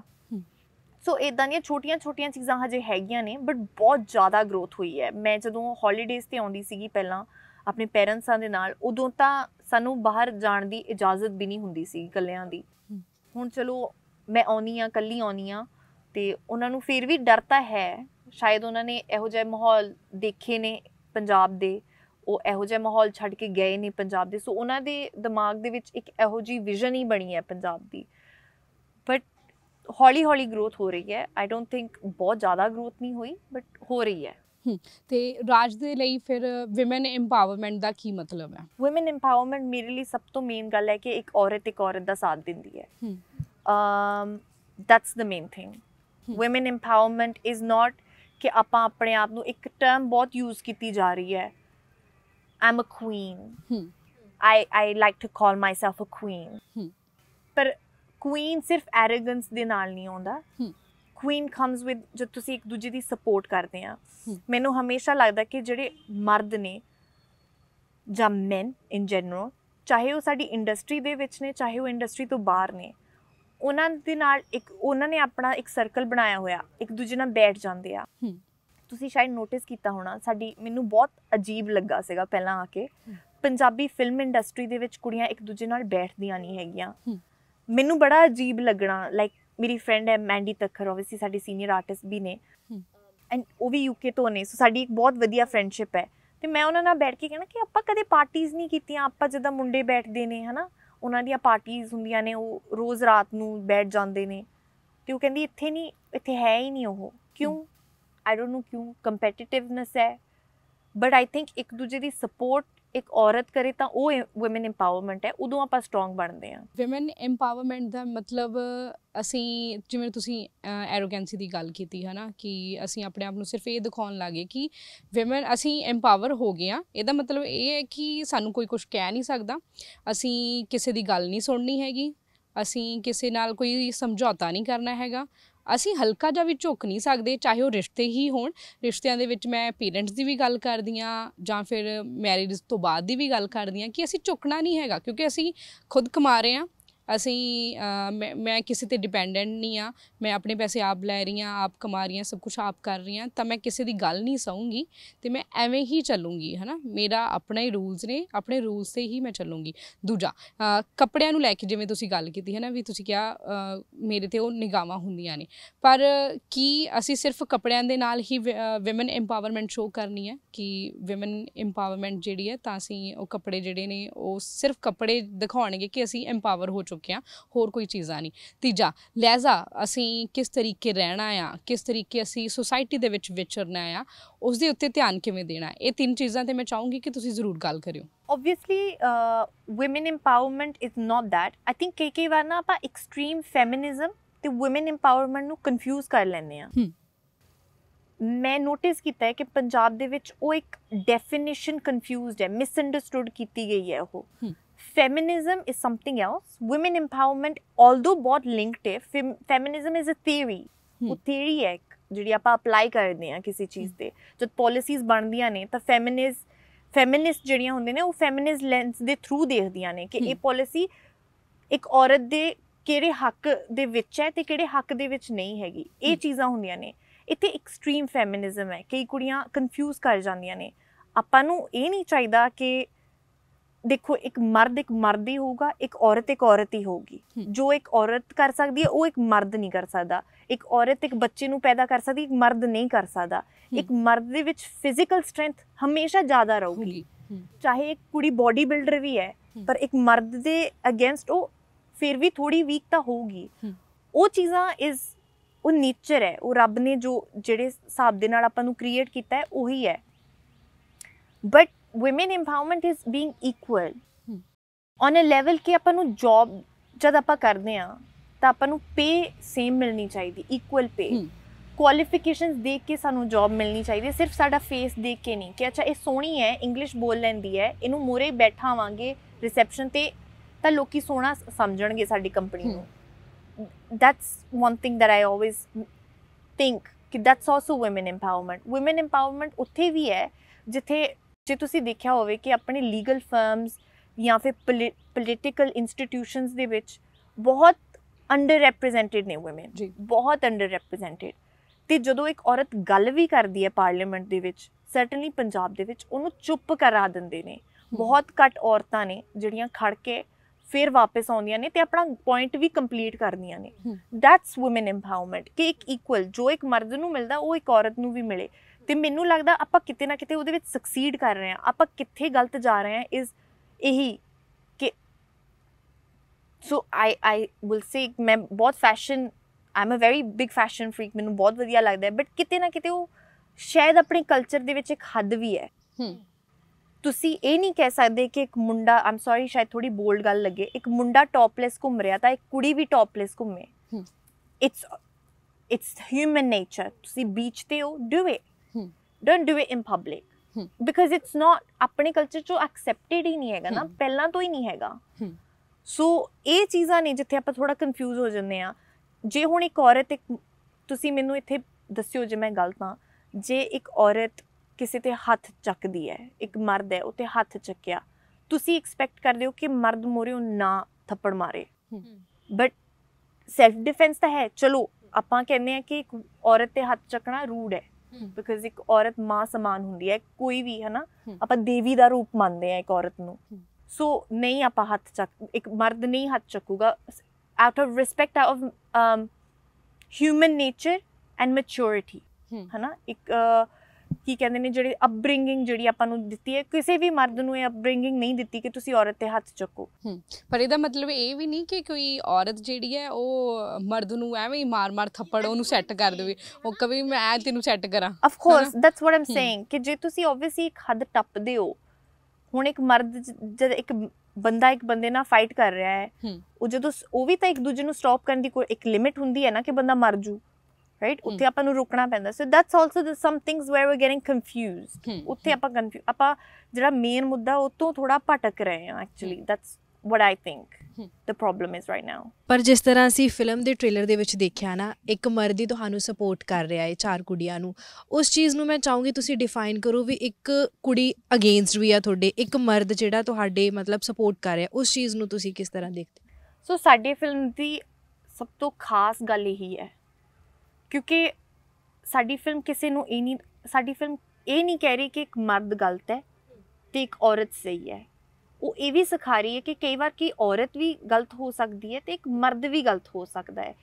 ਸੋ ਇਦਾਂ ਦੀਆਂ ਛੋਟੀਆਂ-ਛੋਟੀਆਂ ਚੀਜ਼ਾਂ ਹਜੇ ਹੈਗੀਆਂ ਨੇ ਬਟ ਬਹੁਤ ਜ਼ਿਆਦਾ ਗਰੋਥ ਹੋਈ ਹੈ ਮੈਂ ਜਦੋਂ ਹੌਲੀਡੇਜ਼ ਤੇ ਆਉਂਦੀ ਸੀਗੀ ਪਹਿਲਾਂ ਆਪਣੇ ਪੇਰੈਂਟਸਾਂ ਦੇ ਨਾਲ ਉਦੋਂ ਤਾਂ ਸਾਨੂੰ ਬਾਹਰ ਜਾਣ ਦੀ ਇਜਾਜ਼ਤ ਵੀ ਨਹੀਂ ਹੁੰਦੀ ਸੀ ਇਕੱਲਿਆਂ ਦੀ ਹੁਣ ਚਲੋ ਮੈਂ ਆਉਣੀ ਆ ਕੱਲੀ ਆਉਣੀ ਆ ਤੇ ਉਹਨਾਂ ਨੂੰ ਫਿਰ ਵੀ ਡਰ ਤਾਂ ਹੈ ਸ਼ਾਇਦ ਉਹਨਾਂ ਨੇ ਇਹੋ ਜਿਹਾ ਮਾਹੌਲ ਦੇਖੇ ਨੇ ਪੰਜਾਬ ਦੇ ਉਹ ਇਹੋ ਜਿਹਾ ਮਾਹੌਲ ਛੱਡ ਕੇ ਗਏ ਨੇ ਪੰਜਾਬ ਦੇ ਸੋ ਉਹਨਾਂ ਦੇ ਦਿਮਾਗ ਦੇ ਵਿੱਚ ਇੱਕ ਇਹੋ ਜੀ ਵਿਜ਼ਨ ਹੀ ਬਣੀ ਹੈ ਪੰਜਾਬ ਦੀ ਬਟ ਹੌਲੀ ਹੌਲੀ ਗਰੋਥ ਹੋ ਰਹੀ ਹੈ ਆਈ ਡੋਨਟ ਥਿੰਕ ਬਹੁਤ ਜ਼ਿਆਦਾ ਗਰੋਥ ਨਹੀਂ ਹੋਈ ਬਟ ਹੋ ਰਹੀ ਹੈ ਤੇ ਰਾਜ ਦੇ ਲਈ ਫਿਰ ਔਮਨ ਇੰਪਾਵਰਮੈਂਟ ਦਾ ਕੀ ਮਤਲਬ ਹੈ ਔਮਨ ਇੰਪਾਵਰਮੈਂਟ ਮੇਰੇ ਲਈ ਸਭ ਤੋਂ ਮੇਨ ਗੱਲ ਹੈ ਕਿ ਇੱਕ ਔਰਤ ਇੱਕ ਔਰਤ ਦਾ ਸਾਥ ਦਿੰਦੀ ਹੈ um that's the main thing woman empowerment is not ਕਿ ਆਪਾਂ ਆਪਣੇ ਆਪ ਨੂੰ ਇੱਕ ਟਰਮ ਬਹੁਤ ਯੂਜ਼ ਕੀਤੀ ਜਾ ਰਹੀ ਹੈ I'm a queen I I like to call myself a queen ਪਰ ਕੁਈਨ ਸਿਰਫ ਐਰੋਗੈਂਸ ਦੇ ਨਾਲ ਨਹੀਂ ਆਉਂਦਾ ਕੁਈਨ ਕਮਸ ਵਿਦ ਜਦ ਤੁਸੀਂ ਇੱਕ ਦੂਜੇ ਦੀ ਸਪੋਰਟ ਕਰਦੇ ਆ ਮੈਨੂੰ ਹਮੇਸ਼ਾ ਲੱਗਦਾ ਕਿ ਜਿਹੜੇ ਮਰਦ ਨੇ ਜਾਂ men ਇਨ ਜਨਰਲ ਚਾਹੇ ਉਹ ਸਾਡੀ ਇੰਡਸਟਰੀ ਦੇ ਵਿੱਚ ਨੇ ਚਾਹੇ ਉਹ ਇੰਡਸਟਰੀ ਤੋਂ ਬਾਹਰ ਨੇ ਉਹਨਾਂ ਦੇ ਨਾਲ ਇੱਕ ਉਹਨਾਂ ਨੇ ਆਪਣਾ ਇੱਕ ਸਰਕਲ ਬਣਾਇਆ ਹੋਇਆ ਇੱਕ ਦੂਜੇ ਨਾਲ ਬੈਠ ਜਾਂਦੇ ਆ ਤੁਸੀਂ ਸ਼ਾਇਦ ਨੋਟਿਸ ਕੀਤਾ ਹੋਣਾ ਸਾਡੀ ਮੈਨੂੰ ਬਹੁਤ ਅਜੀਬ ਲੱਗਾ ਸੀਗਾ ਪਹਿਲਾਂ ਆ ਕੇ ਪੰਜਾਬੀ ਫਿਲਮ ਇੰਡਸਟਰੀ ਦੇ ਵਿੱਚ ਕੁੜੀਆਂ ਇੱਕ ਦੂਜੇ ਨਾਲ ਬੈਠਦੀਆਂ ਨਹੀਂ ਹੈਗੀਆਂ ਮੈਨੂੰ ਬੜਾ ਅਜੀਬ ਲੱਗਣਾ ਲਾਈਕ ਮੇਰੀ ਫਰੈਂਡ ਹੈ ਮੈਂਡੀ ਤਖਰ ਓਬਵੀਅਸਲੀ ਸਾਡੀ ਸੀਨੀਅਰ ਆਰਟਿਸਟ ਵੀ ਨੇ ਐਂਡ ਉਹ ਵੀ ਯੂਕੇ ਤੋਂ ਨੇ ਸੋ ਸਾਡੀ ਇੱਕ ਬਹੁਤ ਵਧੀਆ ਫਰੈਂਡਸ਼ਿਪ ਹੈ ਤੇ ਮੈਂ ਉਹਨਾਂ ਨਾਲ ਬੈਠ ਕੇ ਕਹਿੰਦਾ ਕਿ ਆਪਾਂ ਕਦੇ ਪਾਰਟੀਆਂ ਨਹੀਂ ਕੀਤੀਆਂ ਆਪਾਂ ਜਦੋਂ ਮੁੰਡੇ ਬੈਠਦੇ ਨੇ ਹਨਾ ਉਹਨਾਂ ਦੀਆਂ ਪਾਰਟੀਆਂ ਹੁੰਦੀਆਂ ਨੇ ਉਹ ਰੋਜ਼ ਰਾਤ ਨੂੰ ਬੈਠ ਜਾਂਦੇ ਨੇ ਤੇ ਉਹ ਕਹਿੰਦੀ ਇੱਥੇ ਨਹੀਂ ਇੱਥੇ ਹੈ ਹੀ ਨਹੀਂ ਉਹ ਕਿਉਂ ਆਈ ਡੋਨਟ ਨੋ ਕਿਉਂ ਕੰਪੀਟੀਟਿਵਨੈਸ ਹੈ ਬਟ ਆਈ ਥਿੰਕ ਇੱਕ ਦੂਜੇ ਦੀ ਸਪੋਰਟ ਇੱਕ ਔਰਤ ਕਰੇ ਤਾਂ ਉਹ ਔਮਨ ਇੰਪਾਵਰਮੈਂਟ ਹੈ ਉਦੋਂ ਆਪਾਂ ਸਟਰੋਂਗ ਬਣਦੇ ਆ ਔਮਨ ਇੰਪਾਵਰਮੈਂਟ ਦਾ ਮਤਲਬ ਅਸੀਂ ਜਿਵੇਂ ਤੁਸੀਂ ਐਰੋਗੈਂਸੀ ਦੀ ਗੱਲ ਕੀਤੀ ਹੈ ਨਾ ਕਿ ਅਸੀਂ ਆਪਣੇ ਆਪ ਨੂੰ ਸਿਰਫ ਇਹ ਦਿਖਾਉਣ ਲੱਗੇ ਕਿ ਔਮਨ ਅਸੀਂ ਇੰਪਾਵਰ ਹੋ ਗਏ ਆ ਇਹਦਾ ਮਤਲਬ ਇਹ ਹੈ ਕਿ ਸਾਨੂੰ ਕੋਈ ਕੁਝ ਕਹਿ ਨਹੀਂ ਸਕਦਾ ਅਸੀਂ ਕਿਸੇ ਦੀ ਗੱਲ ਨਹੀਂ ਸੁਣਨੀ ਹੈਗੀ ਅਸੀਂ ਕਿਸੇ ਨਾਲ ਕੋਈ ਸਮਝੌਤਾ ਨਹੀਂ ਕਰਨਾ ਹੈਗਾ ਅਸੀਂ ਹਲਕਾ ਜਿਹਾ ਵੀ ਝੁਕ ਨਹੀਂ ਸਕਦੇ ਚਾਹੇ ਉਹ ਰਿਸ਼ਤੇ ਹੀ ਹੋਣ ਰਿਸ਼ਤਿਆਂ ਦੇ ਵਿੱਚ ਮੈਂ ਪੇਰੈਂਟਸ ਦੀ ਵੀ ਗੱਲ ਕਰਦੀ ਆ ਜਾਂ ਫਿਰ ਮੈਰਿਜ ਤੋਂ ਬਾਅਦ ਦੀ ਵੀ ਗੱਲ ਕਰਦੀ ਆ ਕਿ ਅਸੀਂ ਝੁਕਣਾ ਨਹੀਂ ਹੈਗਾ ਕਿਉਂਕਿ ਅਸੀਂ ਖੁਦ ਕਮਾ ਰਹੇ ਆ ਅਸੀਂ ਮੈਂ ਕਿਸੇ ਤੇ ਡਿਪੈਂਡੈਂਟ ਨਹੀਂ ਆ ਮੈਂ ਆਪਣੇ ਪੈਸੇ ਆਪ ਲੈ ਰਹੀ ਆ ਆਪ ਕਮਾ ਰਹੀ ਆ ਸਭ ਕੁਝ ਆਪ ਕਰ ਰਹੀ ਆ ਤਾਂ ਮੈਂ ਕਿਸੇ ਦੀ ਗੱਲ ਨਹੀਂ ਸਹੂੰਗੀ ਤੇ ਮੈਂ ਐਵੇਂ ਹੀ ਚੱਲੂੰਗੀ ਹਨਾ ਮੇਰਾ ਆਪਣਾ ਹੀ ਰੂਲਸ ਨੇ ਆਪਣੇ ਰੂਲਸ ਤੇ ਹੀ ਮੈਂ ਚੱਲੂੰਗੀ ਦੂਜਾ ਕੱਪੜਿਆਂ ਨੂੰ ਲੈ ਕੇ ਜਿਵੇਂ ਤੁਸੀਂ ਗੱਲ ਕੀਤੀ ਹੈ ਨਾ ਵੀ ਤੁਸੀਂ ਕਿਹਾ ਮੇਰੇ ਤੇ ਉਹ ਨਿਗਾਹਾਂ ਹੁੰਦੀਆਂ ਨੇ ਪਰ ਕੀ ਅਸੀਂ ਸਿਰਫ ਕੱਪੜਿਆਂ ਦੇ ਨਾਲ ਹੀ ਔਮਨ ਐਮਪਾਵਰਮੈਂਟ ਸ਼ੋ ਕਰਨੀ ਹੈ ਕਿ ਔਮਨ ਐਮਪਾਵਰਮੈਂਟ ਜਿਹੜੀ ਹੈ ਤਾਂ ਅਸੀਂ ਉਹ ਕੱਪੜੇ ਜਿਹੜੇ ਨੇ ਉਹ ਸਿਰਫ ਕੱਪੜੇ ਦਿਖਾਉਣਗੇ ਕਿ ਅਸੀਂ ਐਮਪਾਵਰ ਹੋ ਚੁੱਕੇ ਆ ਹੋਰ ਕੋਈ ਚੀਜ਼ਾਂ ਨਹੀਂ ਤੀਜਾ ਲਹਿਜ਼ਾ ਅਸੀਂ ਕਿਸ ਤਰੀਕੇ ਰਹਿਣਾ ਆ ਕਿਸ ਤਰੀਕੇ ਅਸੀਂ ਸੋਸਾਇਟੀ ਦੇ ਵਿੱਚ ਵਿਚਰਨਾ ਆ ਉਸ ਦੇ ਉੱਤੇ ਧਿਆਨ ਕਿਵੇਂ ਦੇਣਾ ਇਹ ਤਿੰਨ ਚੀਜ਼ਾਂ ਤੇ ਮੈਂ ਚਾਹੂੰਗੀ ਕਿ ਤੁਸੀਂ ਜ਼ਰੂਰ ਗੱਲ ਕਰਿਓ obviously woman empowerment is not that I think ਕੇ ਕੇ ਵਾਰਨਾ ਆਪਾਂ ਐਕਸਟ੍ਰੀਮ ਫੈਮਿਨਿਜ਼ਮ ਤੇ ਔਮਨ ਇੰਪਾਵਰਮੈਂਟ ਨੂੰ ਕਨਫਿਊਜ਼ ਕਰ ਲੈਂਦੇ ਆ ਮੈਂ ਨੋਟਿਸ ਕੀਤਾ ਹੈ ਕਿ ਪੰਜਾਬ ਦੇ ਵਿੱਚ ਉਹ ਇੱਕ ਡੈਫੀਨੇਸ਼ਨ ਕਨਫਿਊਜ਼ਡ ਹੈ ਮਿਸ ਅੰਡਰਸਟੂਡ ਕੀਤੀ ਗਈ ਹੈ ਉਹ feminism is something else. Women empowerment, although ਬਹੁਤ linked ਹੈ, feminism is a theory. ਉਹ hmm. theory ਹੈ ਜਿਹੜੀ ਆਪਾਂ ਅਪਲਾਈ ਕਰਦੇ ਆ ਕਿਸੇ ਚੀਜ਼ ਤੇ ਜਦ ਪਾਲਿਸੀਜ਼ ਬਣਦੀਆਂ ਨੇ ਤਾਂ ਫੈਮਿਨਿਸ ਫੈਮਿਨਿਸਟ ਜਿਹੜੀਆਂ ਹੁੰਦੇ ਨੇ ਉਹ ਫੈਮਿਨਿਸ ਲੈਂਸ ਦੇ ਥਰੂ ਦੇਖਦੀਆਂ ਨੇ ਕਿ ਇਹ ਪਾਲਿਸੀ ਇੱਕ ਔਰਤ ਦੇ ਕਿਹੜੇ ਹੱਕ ਦੇ ਵਿੱਚ ਹੈ ਤੇ ਕਿਹੜੇ ਹੱਕ ਦੇ ਵਿੱਚ ਨਹੀਂ ਹੈਗੀ ਇਹ ਚੀਜ਼ਾਂ ਹੁੰਦੀਆਂ ਨੇ ਇੱਥੇ ਐਕਸਟ੍ਰੀਮ ਫੈਮਿਨਿਜ਼ਮ ਹੈ ਕਈ ਕੁੜੀਆਂ ਕਨਫਿਊਜ਼ ਕਰ ਜਾਂਦੀਆਂ ਨੇ ਆਪਾਂ ਨੂੰ ਇਹ ਨਹੀਂ ਚਾਹੀਦਾ ਕਿ ਦੇਖੋ ਇੱਕ ਮਰਦ ਇੱਕ ਮਰਦ ਹੀ ਹੋਊਗਾ ਇੱਕ ਔਰਤ ਇੱਕ ਔਰਤ ਹੀ ਹੋਊਗੀ ਜੋ ਇੱਕ ਔਰਤ ਕਰ ਸਕਦੀ ਹੈ ਉਹ ਇੱਕ ਮਰਦ ਨਹੀਂ ਕਰ ਸਕਦਾ ਇੱਕ ਔਰਤ ਇੱਕ ਬੱਚੇ ਨੂੰ ਪੈਦਾ ਕਰ ਸਕਦੀ ਇੱਕ ਮਰਦ ਨਹੀਂ ਕਰ ਸਕਦਾ ਇੱਕ ਮਰਦ ਦੇ ਵਿੱਚ ਫਿਜ਼ੀਕਲ ਸਟਰੈਂਥ ਹਮੇਸ਼ਾ ਜ਼ਿਆਦਾ ਰਹੂਗੀ ਚਾਹੇ ਇੱਕ ਕੁੜੀ ਬਾਡੀ ਬਿਲਡਰ ਵੀ ਹੈ ਪਰ ਇੱਕ ਮਰਦ ਦੇ ਅਗੇਂਸਟ ਉਹ ਫਿਰ ਵੀ ਥੋੜੀ ਵੀਕ ਤਾਂ ਹੋਊਗੀ ਉਹ ਚੀਜ਼ਾਂ ਇਜ਼ ਉਹ ਨੇਚਰ ਹੈ ਉਹ ਰੱਬ ਨੇ ਜੋ ਜਿਹੜੇ ਹਿਸਾਬ ਦੇ ਨਾਲ ਆਪਾਂ ਨੂੰ ਕ੍ਰੀਏਟ ਕੀਤਾ ਹੈ ਉਹੀ ਹੈ but woman empowerment is being equal on a level ਕਿ ਆਪਾਂ ਨੂੰ ਜੌਬ ਜਦ ਆਪਾਂ ਕਰਦੇ ਆ ਤਾਂ ਆਪਾਂ ਨੂੰ ਪੇ ਸੇਮ ਮਿਲਣੀ ਚਾਹੀਦੀ ਇਕੁਅਲ ਪੇ ਕੁਆਲੀਫਿਕੇਸ਼ਨਸ ਦੇਖ ਕੇ ਸਾਨੂੰ ਜੌਬ ਮਿਲਣੀ ਚਾਹੀਦੀ ਸਿਰਫ ਸਾਡਾ ਫੇਸ ਦੇਖ ਕੇ ਨਹੀਂ ਕਿ ਅੱਛਾ ਇਹ ਸੋਹਣੀ ਹੈ ਇੰਗਲਿਸ਼ ਬੋਲ ਲੈਂਦੀ ਹੈ ਇਹਨੂੰ ਮੋਰੇ ਬੈਠਾਵਾਂਗੇ ਰਿਸੈਪਸ਼ਨ ਤੇ ਤਾਂ ਲੋਕੀ ਸੋਹਣਾ ਸਮਝਣਗੇ ਸਾਡੀ ਕੰਪਨੀ ਨੂੰ that's one thing that I always think ਕਿ that's also woman empowerment woman empowerment ਉੱਥੇ ਵੀ ਹੈ ਜਿੱਥੇ ਜੇ ਤੁਸੀਂ ਦੇਖਿਆ ਹੋਵੇ ਕਿ ਆਪਣੇ ਲੀਗਲ ਫਰਮਸ ਜਾਂ ਫਿਰ ਪੋਲੀਟੀਕਲ ਇੰਸਟੀਟਿਊਸ਼ਨਸ ਦੇ ਵਿੱਚ ਬਹੁਤ ਅੰਡਰ ਰਿਪਰੈਜ਼ੈਂਟਡ ਨੇ ਔਮਨ ਜੀ ਬਹੁਤ ਅੰਡਰ ਰਿਪਰੈਜ਼ੈਂਟਡ ਤੇ ਜਦੋਂ ਇੱਕ ਔਰਤ ਗੱਲ ਵੀ ਕਰਦੀ ਹੈ ਪਾਰਲੀਮੈਂਟ ਦੇ ਵਿੱਚ ਸਰਟਨਲੀ ਪੰਜਾਬ ਦੇ ਵਿੱਚ ਉਹਨੂੰ ਚੁੱਪ ਕਰਾ ਦਿੰਦੇ ਨੇ ਬਹੁਤ ਘੱਟ ਔਰਤਾਂ ਨੇ ਜਿਹੜੀਆਂ ਖੜ ਕੇ ਫਿਰ ਵਾਪਸ ਆਉਂਦੀਆਂ ਨੇ ਤੇ ਆਪਣਾ ਪੁਆਇੰਟ ਵੀ ਕੰਪਲੀਟ ਕਰਦੀਆਂ ਨੇ ਦੈਟਸ ਔਮਨ ਐਮਪਾਵਰਮੈਂਟ ਕਿ ਇੱਕ ਇਕੁਅਲ ਜੋ ਇੱਕ ਮਰਦ ਨੂੰ ਮਿਲਦਾ ਉਹ ਇੱਕ ਔਰਤ ਨੂੰ ਵੀ ਮਿਲੇ ਤੇ ਮੈਨੂੰ ਲੱਗਦਾ ਆਪਾਂ ਕਿਤੇ ਨਾ ਕਿਤੇ ਉਹਦੇ ਵਿੱਚ ਸਕਸੀਡ ਕਰ ਰਹੇ ਆ ਆਪਾਂ ਕਿੱਥੇ ਗਲਤ ਜਾ ਰਹੇ ਆ ਇਸ ਇਹੀ ਕਿ ਸੋ ਆਈ ਆਈ ਵਿਲ ਸੇ ਮੈਂ ਬਹੁਤ fashion I'm a very big fashion freak ਮੈਨੂੰ ਬਹੁਤ ਵਧੀਆ ਲੱਗਦਾ ਹੈ ਬਟ ਕਿਤੇ ਨਾ ਕਿਤੇ ਉਹ ਸ਼ਾਇਦ ਆਪਣੇ ਕਲਚਰ ਦੇ ਵਿੱਚ ਇੱਕ ਹੱਦ ਵੀ ਹੈ ਤੁਸੀਂ ਇਹ ਨਹੀਂ ਕਹਿ ਸਕਦੇ ਕਿ ਇੱਕ ਮੁੰਡਾ ਆਮ ਸੌਰੀ ਸ਼ਾਇਦ ਥੋੜੀ ਬੋਲਡ ਗੱਲ ਲੱਗੇ ਇੱਕ ਮੁੰਡਾ ਟੌਪਲੈਸ ਘੁੰਮ ਰਿਹਾ ਤਾਂ ਇੱਕ ਕੁੜੀ ਵੀ ਟੌਪਲੈਸ ਘੁੰਮੇ ਇਟਸ ਇਟਸ ਹਿਊਮਨ ਨੇਚਰ ਤੁਸੀਂ ਬੀਚ ਤੇ ਹੋ do it don't do it in public because it's not ਆਪਣੇ ਕਲਚਰ ਚੋਂ ਐਕਸੈਪਟਡ ਹੀ ਨਹੀਂ ਹੈਗਾ ਨਾ ਪਹਿਲਾਂ ਤੋਂ ਹੀ ਨਹੀਂ ਹੈਗਾ ਸੋ ਇਹ ਚੀਜ਼ਾਂ ਨੇ ਜਿੱਥੇ ਆਪਾਂ ਥੋੜਾ ਕਨਫਿਊਜ਼ ਹੋ ਜੰਨੇ ਆ ਜੇ ਹੁਣ ਇੱਕ ਔਰਤ ਇੱਕ ਤੁਸੀਂ ਮੈਨੂੰ ਇੱਥੇ ਦੱਸਿਓ ਜੇ ਮੈਂ ਗਲਤ ਹਾਂ ਜੇ ਇੱਕ ਔਰਤ ਕਿਸੇ ਤੇ ਹੱਥ ਚੱਕਦੀ ਹੈ ਇੱਕ ਮਰਦ ਹੈ ਉਤੇ ਹੱਥ ਚੱਕਿਆ ਤੁਸੀਂ ਐਕਸਪੈਕਟ ਕਰਦੇ ਹੋ ਕਿ ਮਰਦ ਮੋਰੇ ਨਾ ਥੱਪੜ ਮਾਰੇ ਬਟ ਸੈਲਫ ਡਿਫੈਂਸ ਤਾਂ ਹੈ ਚਲੋ ਆਪਾਂ ਕਹਿੰਦੇ ਆ ਕਿ ਇੱਕ ਔਰਤ ਤੇ ਹੱਥ ਚੱਕਣਾ ਰੂਡ ਹੈ ਬਿਕਾਜ਼ ਇੱਕ ਔਰਤ ਮਾਂ ਸਮਾਨ ਹੁੰਦੀ ਹੈ ਕੋਈ ਵੀ ਨਾ ਆਪਾਂ ਦੇਵੀ ਦਾ ਰੂਪ ਮੰਨਦੇ ਆ ਇੱਕ ਔਰਤ ਨੂੰ ਸੋ ਨਹੀਂ ਆਪਾਂ ਹੱਥ ਚੱਕ ਇੱਕ ਮਰਦ ਨਹੀਂ ਹੱਥ ਚੱਕੂਗਾ out of respect of human nature and maturity ਨਾ ਇੱਕ ਕੀ ਕਹਿੰਦੇ ਨੇ ਜਿਹੜੀ ਅਪਬ੍ਰਿੰਗਿੰਗ ਜਿਹੜੀ ਆਪਾਂ ਨੂੰ ਦਿੱਤੀ ਹੈ ਕਿਸੇ ਵੀ ਮਰਦ ਨੂੰ ਇਹ ਅਪਬ੍ਰਿੰਗਿੰਗ ਨਹੀਂ ਦਿੱਤੀ ਕਿ ਤੁਸੀਂ ਔਰਤ ਤੇ ਹੱਥ ਚੱਕੋ ਪਰ ਇਹਦਾ ਮਤਲਬ ਇਹ ਵੀ ਨਹੀਂ ਕਿ ਕੋਈ ਔਰਤ ਜਿਹੜੀ ਹੈ ਉਹ ਮਰਦ ਨੂੰ ਐਵੇਂ ਹੀ ਮਾਰ-ਮਾਰ ਥੱਪੜ ਉਹਨੂੰ ਸੈੱਟ ਕਰ ਦੇਵੇ ਉਹ ਕਵੀ ਮੈਂ ਤੈਨੂੰ ਸੈੱਟ ਕਰਾਂ of course that's what I'm saying ਕਿ ਜੇ ਤੁਸੀਂ ਆਬਵੀਅਸਲੀ ਇੱਕ ਹੱਦ ਟੱਪਦੇ ਹੋ ਹੁਣ ਇੱਕ ਮਰਦ ਜਦ ਇੱਕ ਬੰਦਾ ਇੱਕ ਬੰਦੇ ਨਾਲ ਫਾਈਟ ਕਰ ਰਿਹਾ ਹੈ ਉਹ ਜਦੋਂ ਉਹ ਵੀ ਤਾਂ ਇੱਕ ਦੂਜੇ ਨੂੰ ਸਟਾਪ ਕਰਨ ਦੀ ਕੋਈ ਇੱਕ ਲਿਮਿਟ ਹੁੰਦੀ ਹੈ ਨਾ ਕਿ ਬੰਦਾ ਮਰ ਜੂ ਰਾਈਟ ਉੱਥੇ ਆਪਾਂ ਨੂੰ ਰੁਕਣਾ ਪੈਂਦਾ so that's also some things where we getting confused ਉੱਥੇ ਆਪਾਂ ਕਨਫਿਊ ਆਪਾਂ ਜਿਹੜਾ ਮੇਨ ਮੁੱਦਾ ਉਹ ਤੋਂ ਥੋੜਾ ਭਟਕ ਰਹੇ ਹਾਂ actually that's what I think the problem is right now ਪਰ ਜਿਸ ਤਰ੍ਹਾਂ ਅਸੀਂ ਫਿਲਮ ਦੇ ਟ੍ਰੇਲਰ ਦੇ ਵਿੱਚ ਦੇਖਿਆ ਨਾ ਇੱਕ ਮਰਦ ਹੀ ਤੁਹਾਨੂੰ ਸਪੋਰਟ ਕਰ ਰਿਹਾ ਹੈ ਚਾਰ ਕੁੜੀਆਂ ਨੂੰ ਉਸ ਚੀਜ਼ ਨੂੰ ਮੈਂ ਚਾਹੂੰਗੀ ਤੁਸੀਂ ਡਿਫਾਈਨ ਕਰੋ ਵੀ ਇੱਕ ਕੁੜੀ ਅਗੇਂਸਟ ਵੀ ਆ ਤੁਹਾਡੇ ਇੱਕ ਮਰਦ ਜਿਹੜਾ ਤੁਹਾਡੇ ਮਤਲਬ ਸਪੋਰਟ ਕਰ ਰਿਹਾ ਉਸ ਚੀਜ਼ ਨੂੰ ਤੁਸੀਂ ਕਿਸ ਤਰ੍ਹਾਂ ਦੇਖਦੇ ਸੋ ਸਾਡੀ ਫਿਲਮ ਦੀ ਸਭ ਤੋਂ ਖਾਸ ਗੱਲ ਇਹੀ ਹੈ ਕਿਉਂਕਿ ਸਾਡੀ ਫਿਲਮ ਕਿਸੇ ਨੂੰ ਇਹ ਨਹੀਂ ਸਾਡੀ ਫਿਲਮ ਇਹ ਨਹੀਂ ਕਹਿ ਰਹੀ ਕਿ ਇੱਕ ਮਰਦ ਗਲਤ ਹੈ ਤੇ ਇੱਕ ਔਰਤ ਸਹੀ ਹੈ ਉਹ ਇਹ ਵੀ ਸਿਖਾ ਰਹੀ ਹੈ ਕਿ ਕਈ ਵਾਰ ਕੀ ਔਰਤ ਵੀ ਗਲਤ ਹੋ ਸਕਦੀ ਹੈ ਤੇ ਇੱਕ ਮਰਦ ਵੀ ਗਲਤ ਹੋ ਸਕਦਾ ਹੈ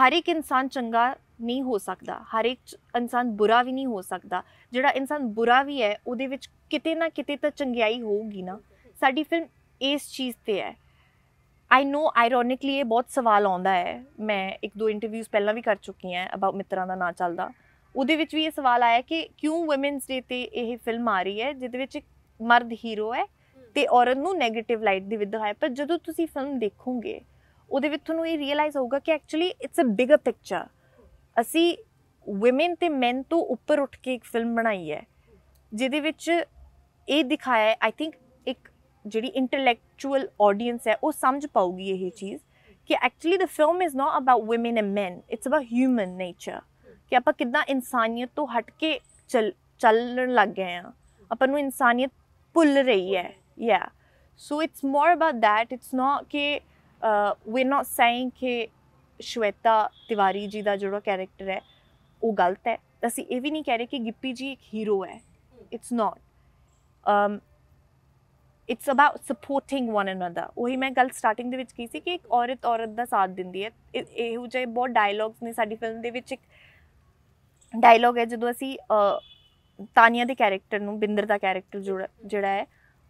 ਹਰ ਇੱਕ ਇਨਸਾਨ ਚੰਗਾ ਨਹੀਂ ਹੋ ਸਕਦਾ ਹਰ ਇੱਕ ਇਨਸਾਨ ਬੁਰਾ ਵੀ ਨਹੀਂ ਹੋ ਸਕਦਾ ਜਿਹੜਾ ਇਨਸਾਨ ਬੁਰਾ ਵੀ ਹੈ ਉਹਦੇ ਵਿੱਚ ਕਿਤੇ ਨਾ ਕਿਤੇ ਤਾਂ ਚੰਗਿਆਈ ਹੋਊਗੀ ਨਾ ਸਾਡੀ ਫਿਲਮ ਇਸ ਚੀਜ਼ ਤੇ ਹੈ ਆਈ نو ਆਇਰੋਨਿਕਲੀ ਇਹ ਬਹੁਤ ਸਵਾਲ ਆਉਂਦਾ ਹੈ ਮੈਂ ਇੱਕ ਦੋ ਇੰਟਰਵਿਊਸ ਪਹਿਲਾਂ ਵੀ ਕਰ ਚੁੱਕੀ ਹਾਂ ਅਬਾਊਟ ਮਿੱਤਰਾਂ ਦਾ ਨਾਂ ਚੱਲਦਾ ਉਹਦੇ ਵਿੱਚ ਵੀ ਇਹ ਸਵਾਲ ਆਇਆ ਕਿ ਕਿਉਂ ਔਮਨਸ ਡੇ ਤੇ ਇਹ ਫਿਲਮ ਆ ਰਹੀ ਹੈ ਜਿਹਦੇ ਵਿੱਚ ਇੱਕ ਮਰਦ ਹੀਰੋ ਹੈ ਤੇ ਔਰਤ ਨੂੰ 네ਗੇਟਿਵ ਲਾਈਟ ਦੀ ਵਿੱਚ ਹੈ ਪਰ ਜਦੋਂ ਤੁਸੀਂ ਫਿਲਮ ਦੇਖੋਗੇ ਉਹਦੇ ਵਿੱਚ ਤੁਹਾਨੂੰ ਇਹ ਰੀਅਲਾਈਜ਼ ਹੋਊਗਾ ਕਿ actually it's a bigger picture ਅਸੀਂ ਔਮਨ ਤੇ men ਤੋਂ ਉੱਪਰ ਉੱਠ ਕੇ ਇੱਕ ਫਿਲਮ ਬਣਾਈ ਹੈ ਜਿਹਦੇ ਵਿੱਚ ਇਹ ਦਿਖਾਇਆ ਹੈ ਆਈ ਥਿੰਕ ਜਿਹੜੀ ਇੰਟੈਲੈਕਚੁਅਲ ਆਡੀਅנס ਹੈ ਉਹ ਸਮਝ ਪਾਉਗੀ ਇਹ ਚੀਜ਼ ਕਿ actually the film is not about woman and men it's about human nature ਕਿ ਆਪਾਂ ਕਿਦਾਂ ਇਨਸਾਨੀਅਤ ਤੋਂ ਹਟ ਕੇ ਚੱਲ ਚੱਲਣ ਲੱਗ ਗਏ ਆ ਆਪਾਂ ਨੂੰ ਇਨਸਾਨੀਅਤ ਭੁੱਲ ਰਹੀ ਹੈ yeah so it's more about that it's not ਕਿ ਵੀ ਨਾਟ ਸੇਇੰਗ ਕਿ ਸ਼ਵੇਤਾ ਤਿਵਾਰੀ ਜੀ ਦਾ ਜਿਹੜਾ ਕੈਰੈਕਟਰ ਹੈ ਉਹ ਗਲਤ ਹੈ ਅਸੀਂ ਇਹ ਵੀ ਨਹੀਂ ਕਹਿ ਰਹੇ ਕਿ ਗਿੱਪੀ ਜੀ ਇੱਕ ਹੀਰੋ ਹੈ it's not um it's about supporting one another ਉਹੀ ਮੈਂ ਗੱਲ ਸਟਾਰਟਿੰਗ ਦੇ ਵਿੱਚ ਕੀਤੀ ਸੀ ਕਿ ਇੱਕ ਔਰਤ ਔਰਤ ਦਾ ਸਾਥ ਦਿੰਦੀ ਹੈ ਇਹੋ ਜਿਹੇ ਬਹੁਤ ਡਾਇਲੌਗਸ ਨੇ ਸਾਡੀ ਫਿਲਮ ਦੇ ਵਿੱਚ ਇੱਕ ਡਾਇਲੌਗ ਹੈ ਜਦੋਂ ਅਸੀਂ ਤਾਨੀਆ ਦੇ ਕੈਰੈਕਟਰ ਨੂੰ ਬਿੰਦਰ ਦਾ ਕੈਰੈਕਟਰ ਜਿਹੜਾ ਹੈ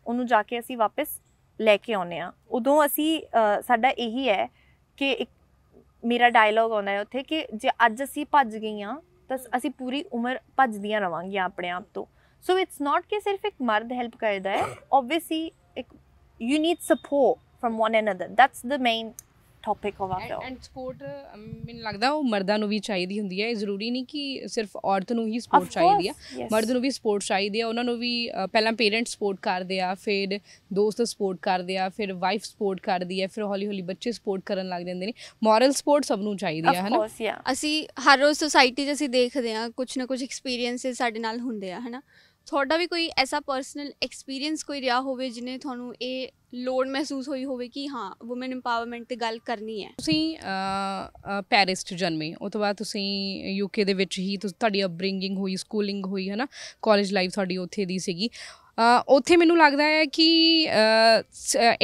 ਉਹਨੂੰ ਜਾ ਕੇ ਅਸੀਂ ਵਾਪਸ ਲੈ ਕੇ ਆਉਨੇ ਆ ਉਦੋਂ ਅਸੀਂ ਸਾਡਾ ਇਹੀ ਹੈ ਕਿ ਇੱਕ ਮੇਰਾ ਡਾਇਲੌਗ ਆਉਂਦਾ ਹੈ ਉੱਥੇ ਕਿ ਜੇ ਅੱਜ ਅਸੀਂ ਭੱਜ ਗਈਆਂ ਤਾਂ ਅਸੀਂ ਪੂਰੀ ਉਮਰ ਭੱਜਦੀਆਂ ਰਵਾਂਗੀਆਂ ਆਪਣੇ ਆਪ ਤੋਂ ਸੋ ਇਟਸ ਨਾਟ ਕਿ ਸਿਰਫ ਇੱਕ ਮਰਦ ਹੈਲਪ ਕਰਦਾ ਹੈ ਆਬਵੀਅਸਲੀ ਇੱਕ you need support from one another that's the main topic of our and support ਮੈਨੂੰ ਲੱਗਦਾ ਉਹ ਮਰਦਾਂ ਨੂੰ ਵੀ ਚਾਹੀਦੀ ਹੁੰਦੀ ਹੈ ਇਹ ਜ਼ਰੂਰੀ ਨਹੀਂ ਕਿ ਸਿਰਫ ਔਰਤ ਨੂੰ ਹੀ ਸਪੋਰਟ ਚਾਹੀਦੀ ਆ ਮਰਦ ਨੂੰ ਵੀ ਸਪੋਰਟ ਚਾਹੀਦੀ ਆ ਉਹਨਾਂ ਨੂੰ ਵੀ ਪਹਿਲਾਂ ਪੇਰੈਂਟਸ ਸਪੋਰਟ ਕਰਦੇ ਆ ਫਿਰ ਦੋਸਤ ਸਪੋਰਟ ਕਰਦੇ ਆ ਫਿਰ ਵਾਈਫ ਸਪੋਰਟ ਕਰਦੀ ਆ ਫਿਰ ਹੌਲੀ ਹੌਲੀ ਬੱਚੇ ਸਪੋਰਟ ਕਰਨ ਲੱਗ ਜਾਂਦੇ ਨੇ ਮੋਰਲ ਸਪੋਰਟ ਸਭ ਨੂੰ ਚਾਹੀਦੀ ਆ ਹਨਾ ਅਸੀਂ ਹਰ ਰੋਜ਼ ਸੋਸਾਇਟੀ 'ਚ ਅਸੀਂ ਦੇਖਦੇ ਆ ਕੁਝ ਨਾ ਕੁਝ ਐਕਸਪੀਰੀਐਂਸਸ ਸਾਡੇ ਨਾਲ ਹੁੰਦੇ ਆ ਹਨਾ ਤੁਹਾਡਾ ਵੀ ਕੋਈ ਐਸਾ ਪਰਸਨਲ ਐਕਸਪੀਰੀਅੰਸ ਕੋਈ ਰਿਹਾ ਹੋਵੇ ਜਿਨੇ ਤੁਹਾਨੂੰ ਇਹ ਲੋੜ ਮਹਿਸੂਸ ਹੋਈ ਹੋਵੇ ਕਿ ਹਾਂ ਔਮਨ ਇੰਪਾਵਰਮੈਂਟ ਤੇ ਗੱਲ ਕਰਨੀ ਹੈ ਤੁਸੀਂ ਪੈਰਿਸ ਚ ਜਨਮੇ ਉਸ ਤੋਂ ਬਾਅਦ ਤੁਸੀਂ ਯੂਕੇ ਦੇ ਵਿੱਚ ਹੀ ਤੁਹਾਡੀ ਅਪਬ੍ਰਿੰਗਿੰਗ ਹੋਈ ਸਕੂਲਿੰਗ ਹੋਈ ਹੈ ਨਾ ਕਾਲਜ ਲਾਈਫ ਤੁਹਾਡੀ ਉੱਥੇ ਦੀ ਸੀਗੀ ਉੱਥੇ ਮੈਨੂੰ ਲੱਗਦਾ ਹੈ ਕਿ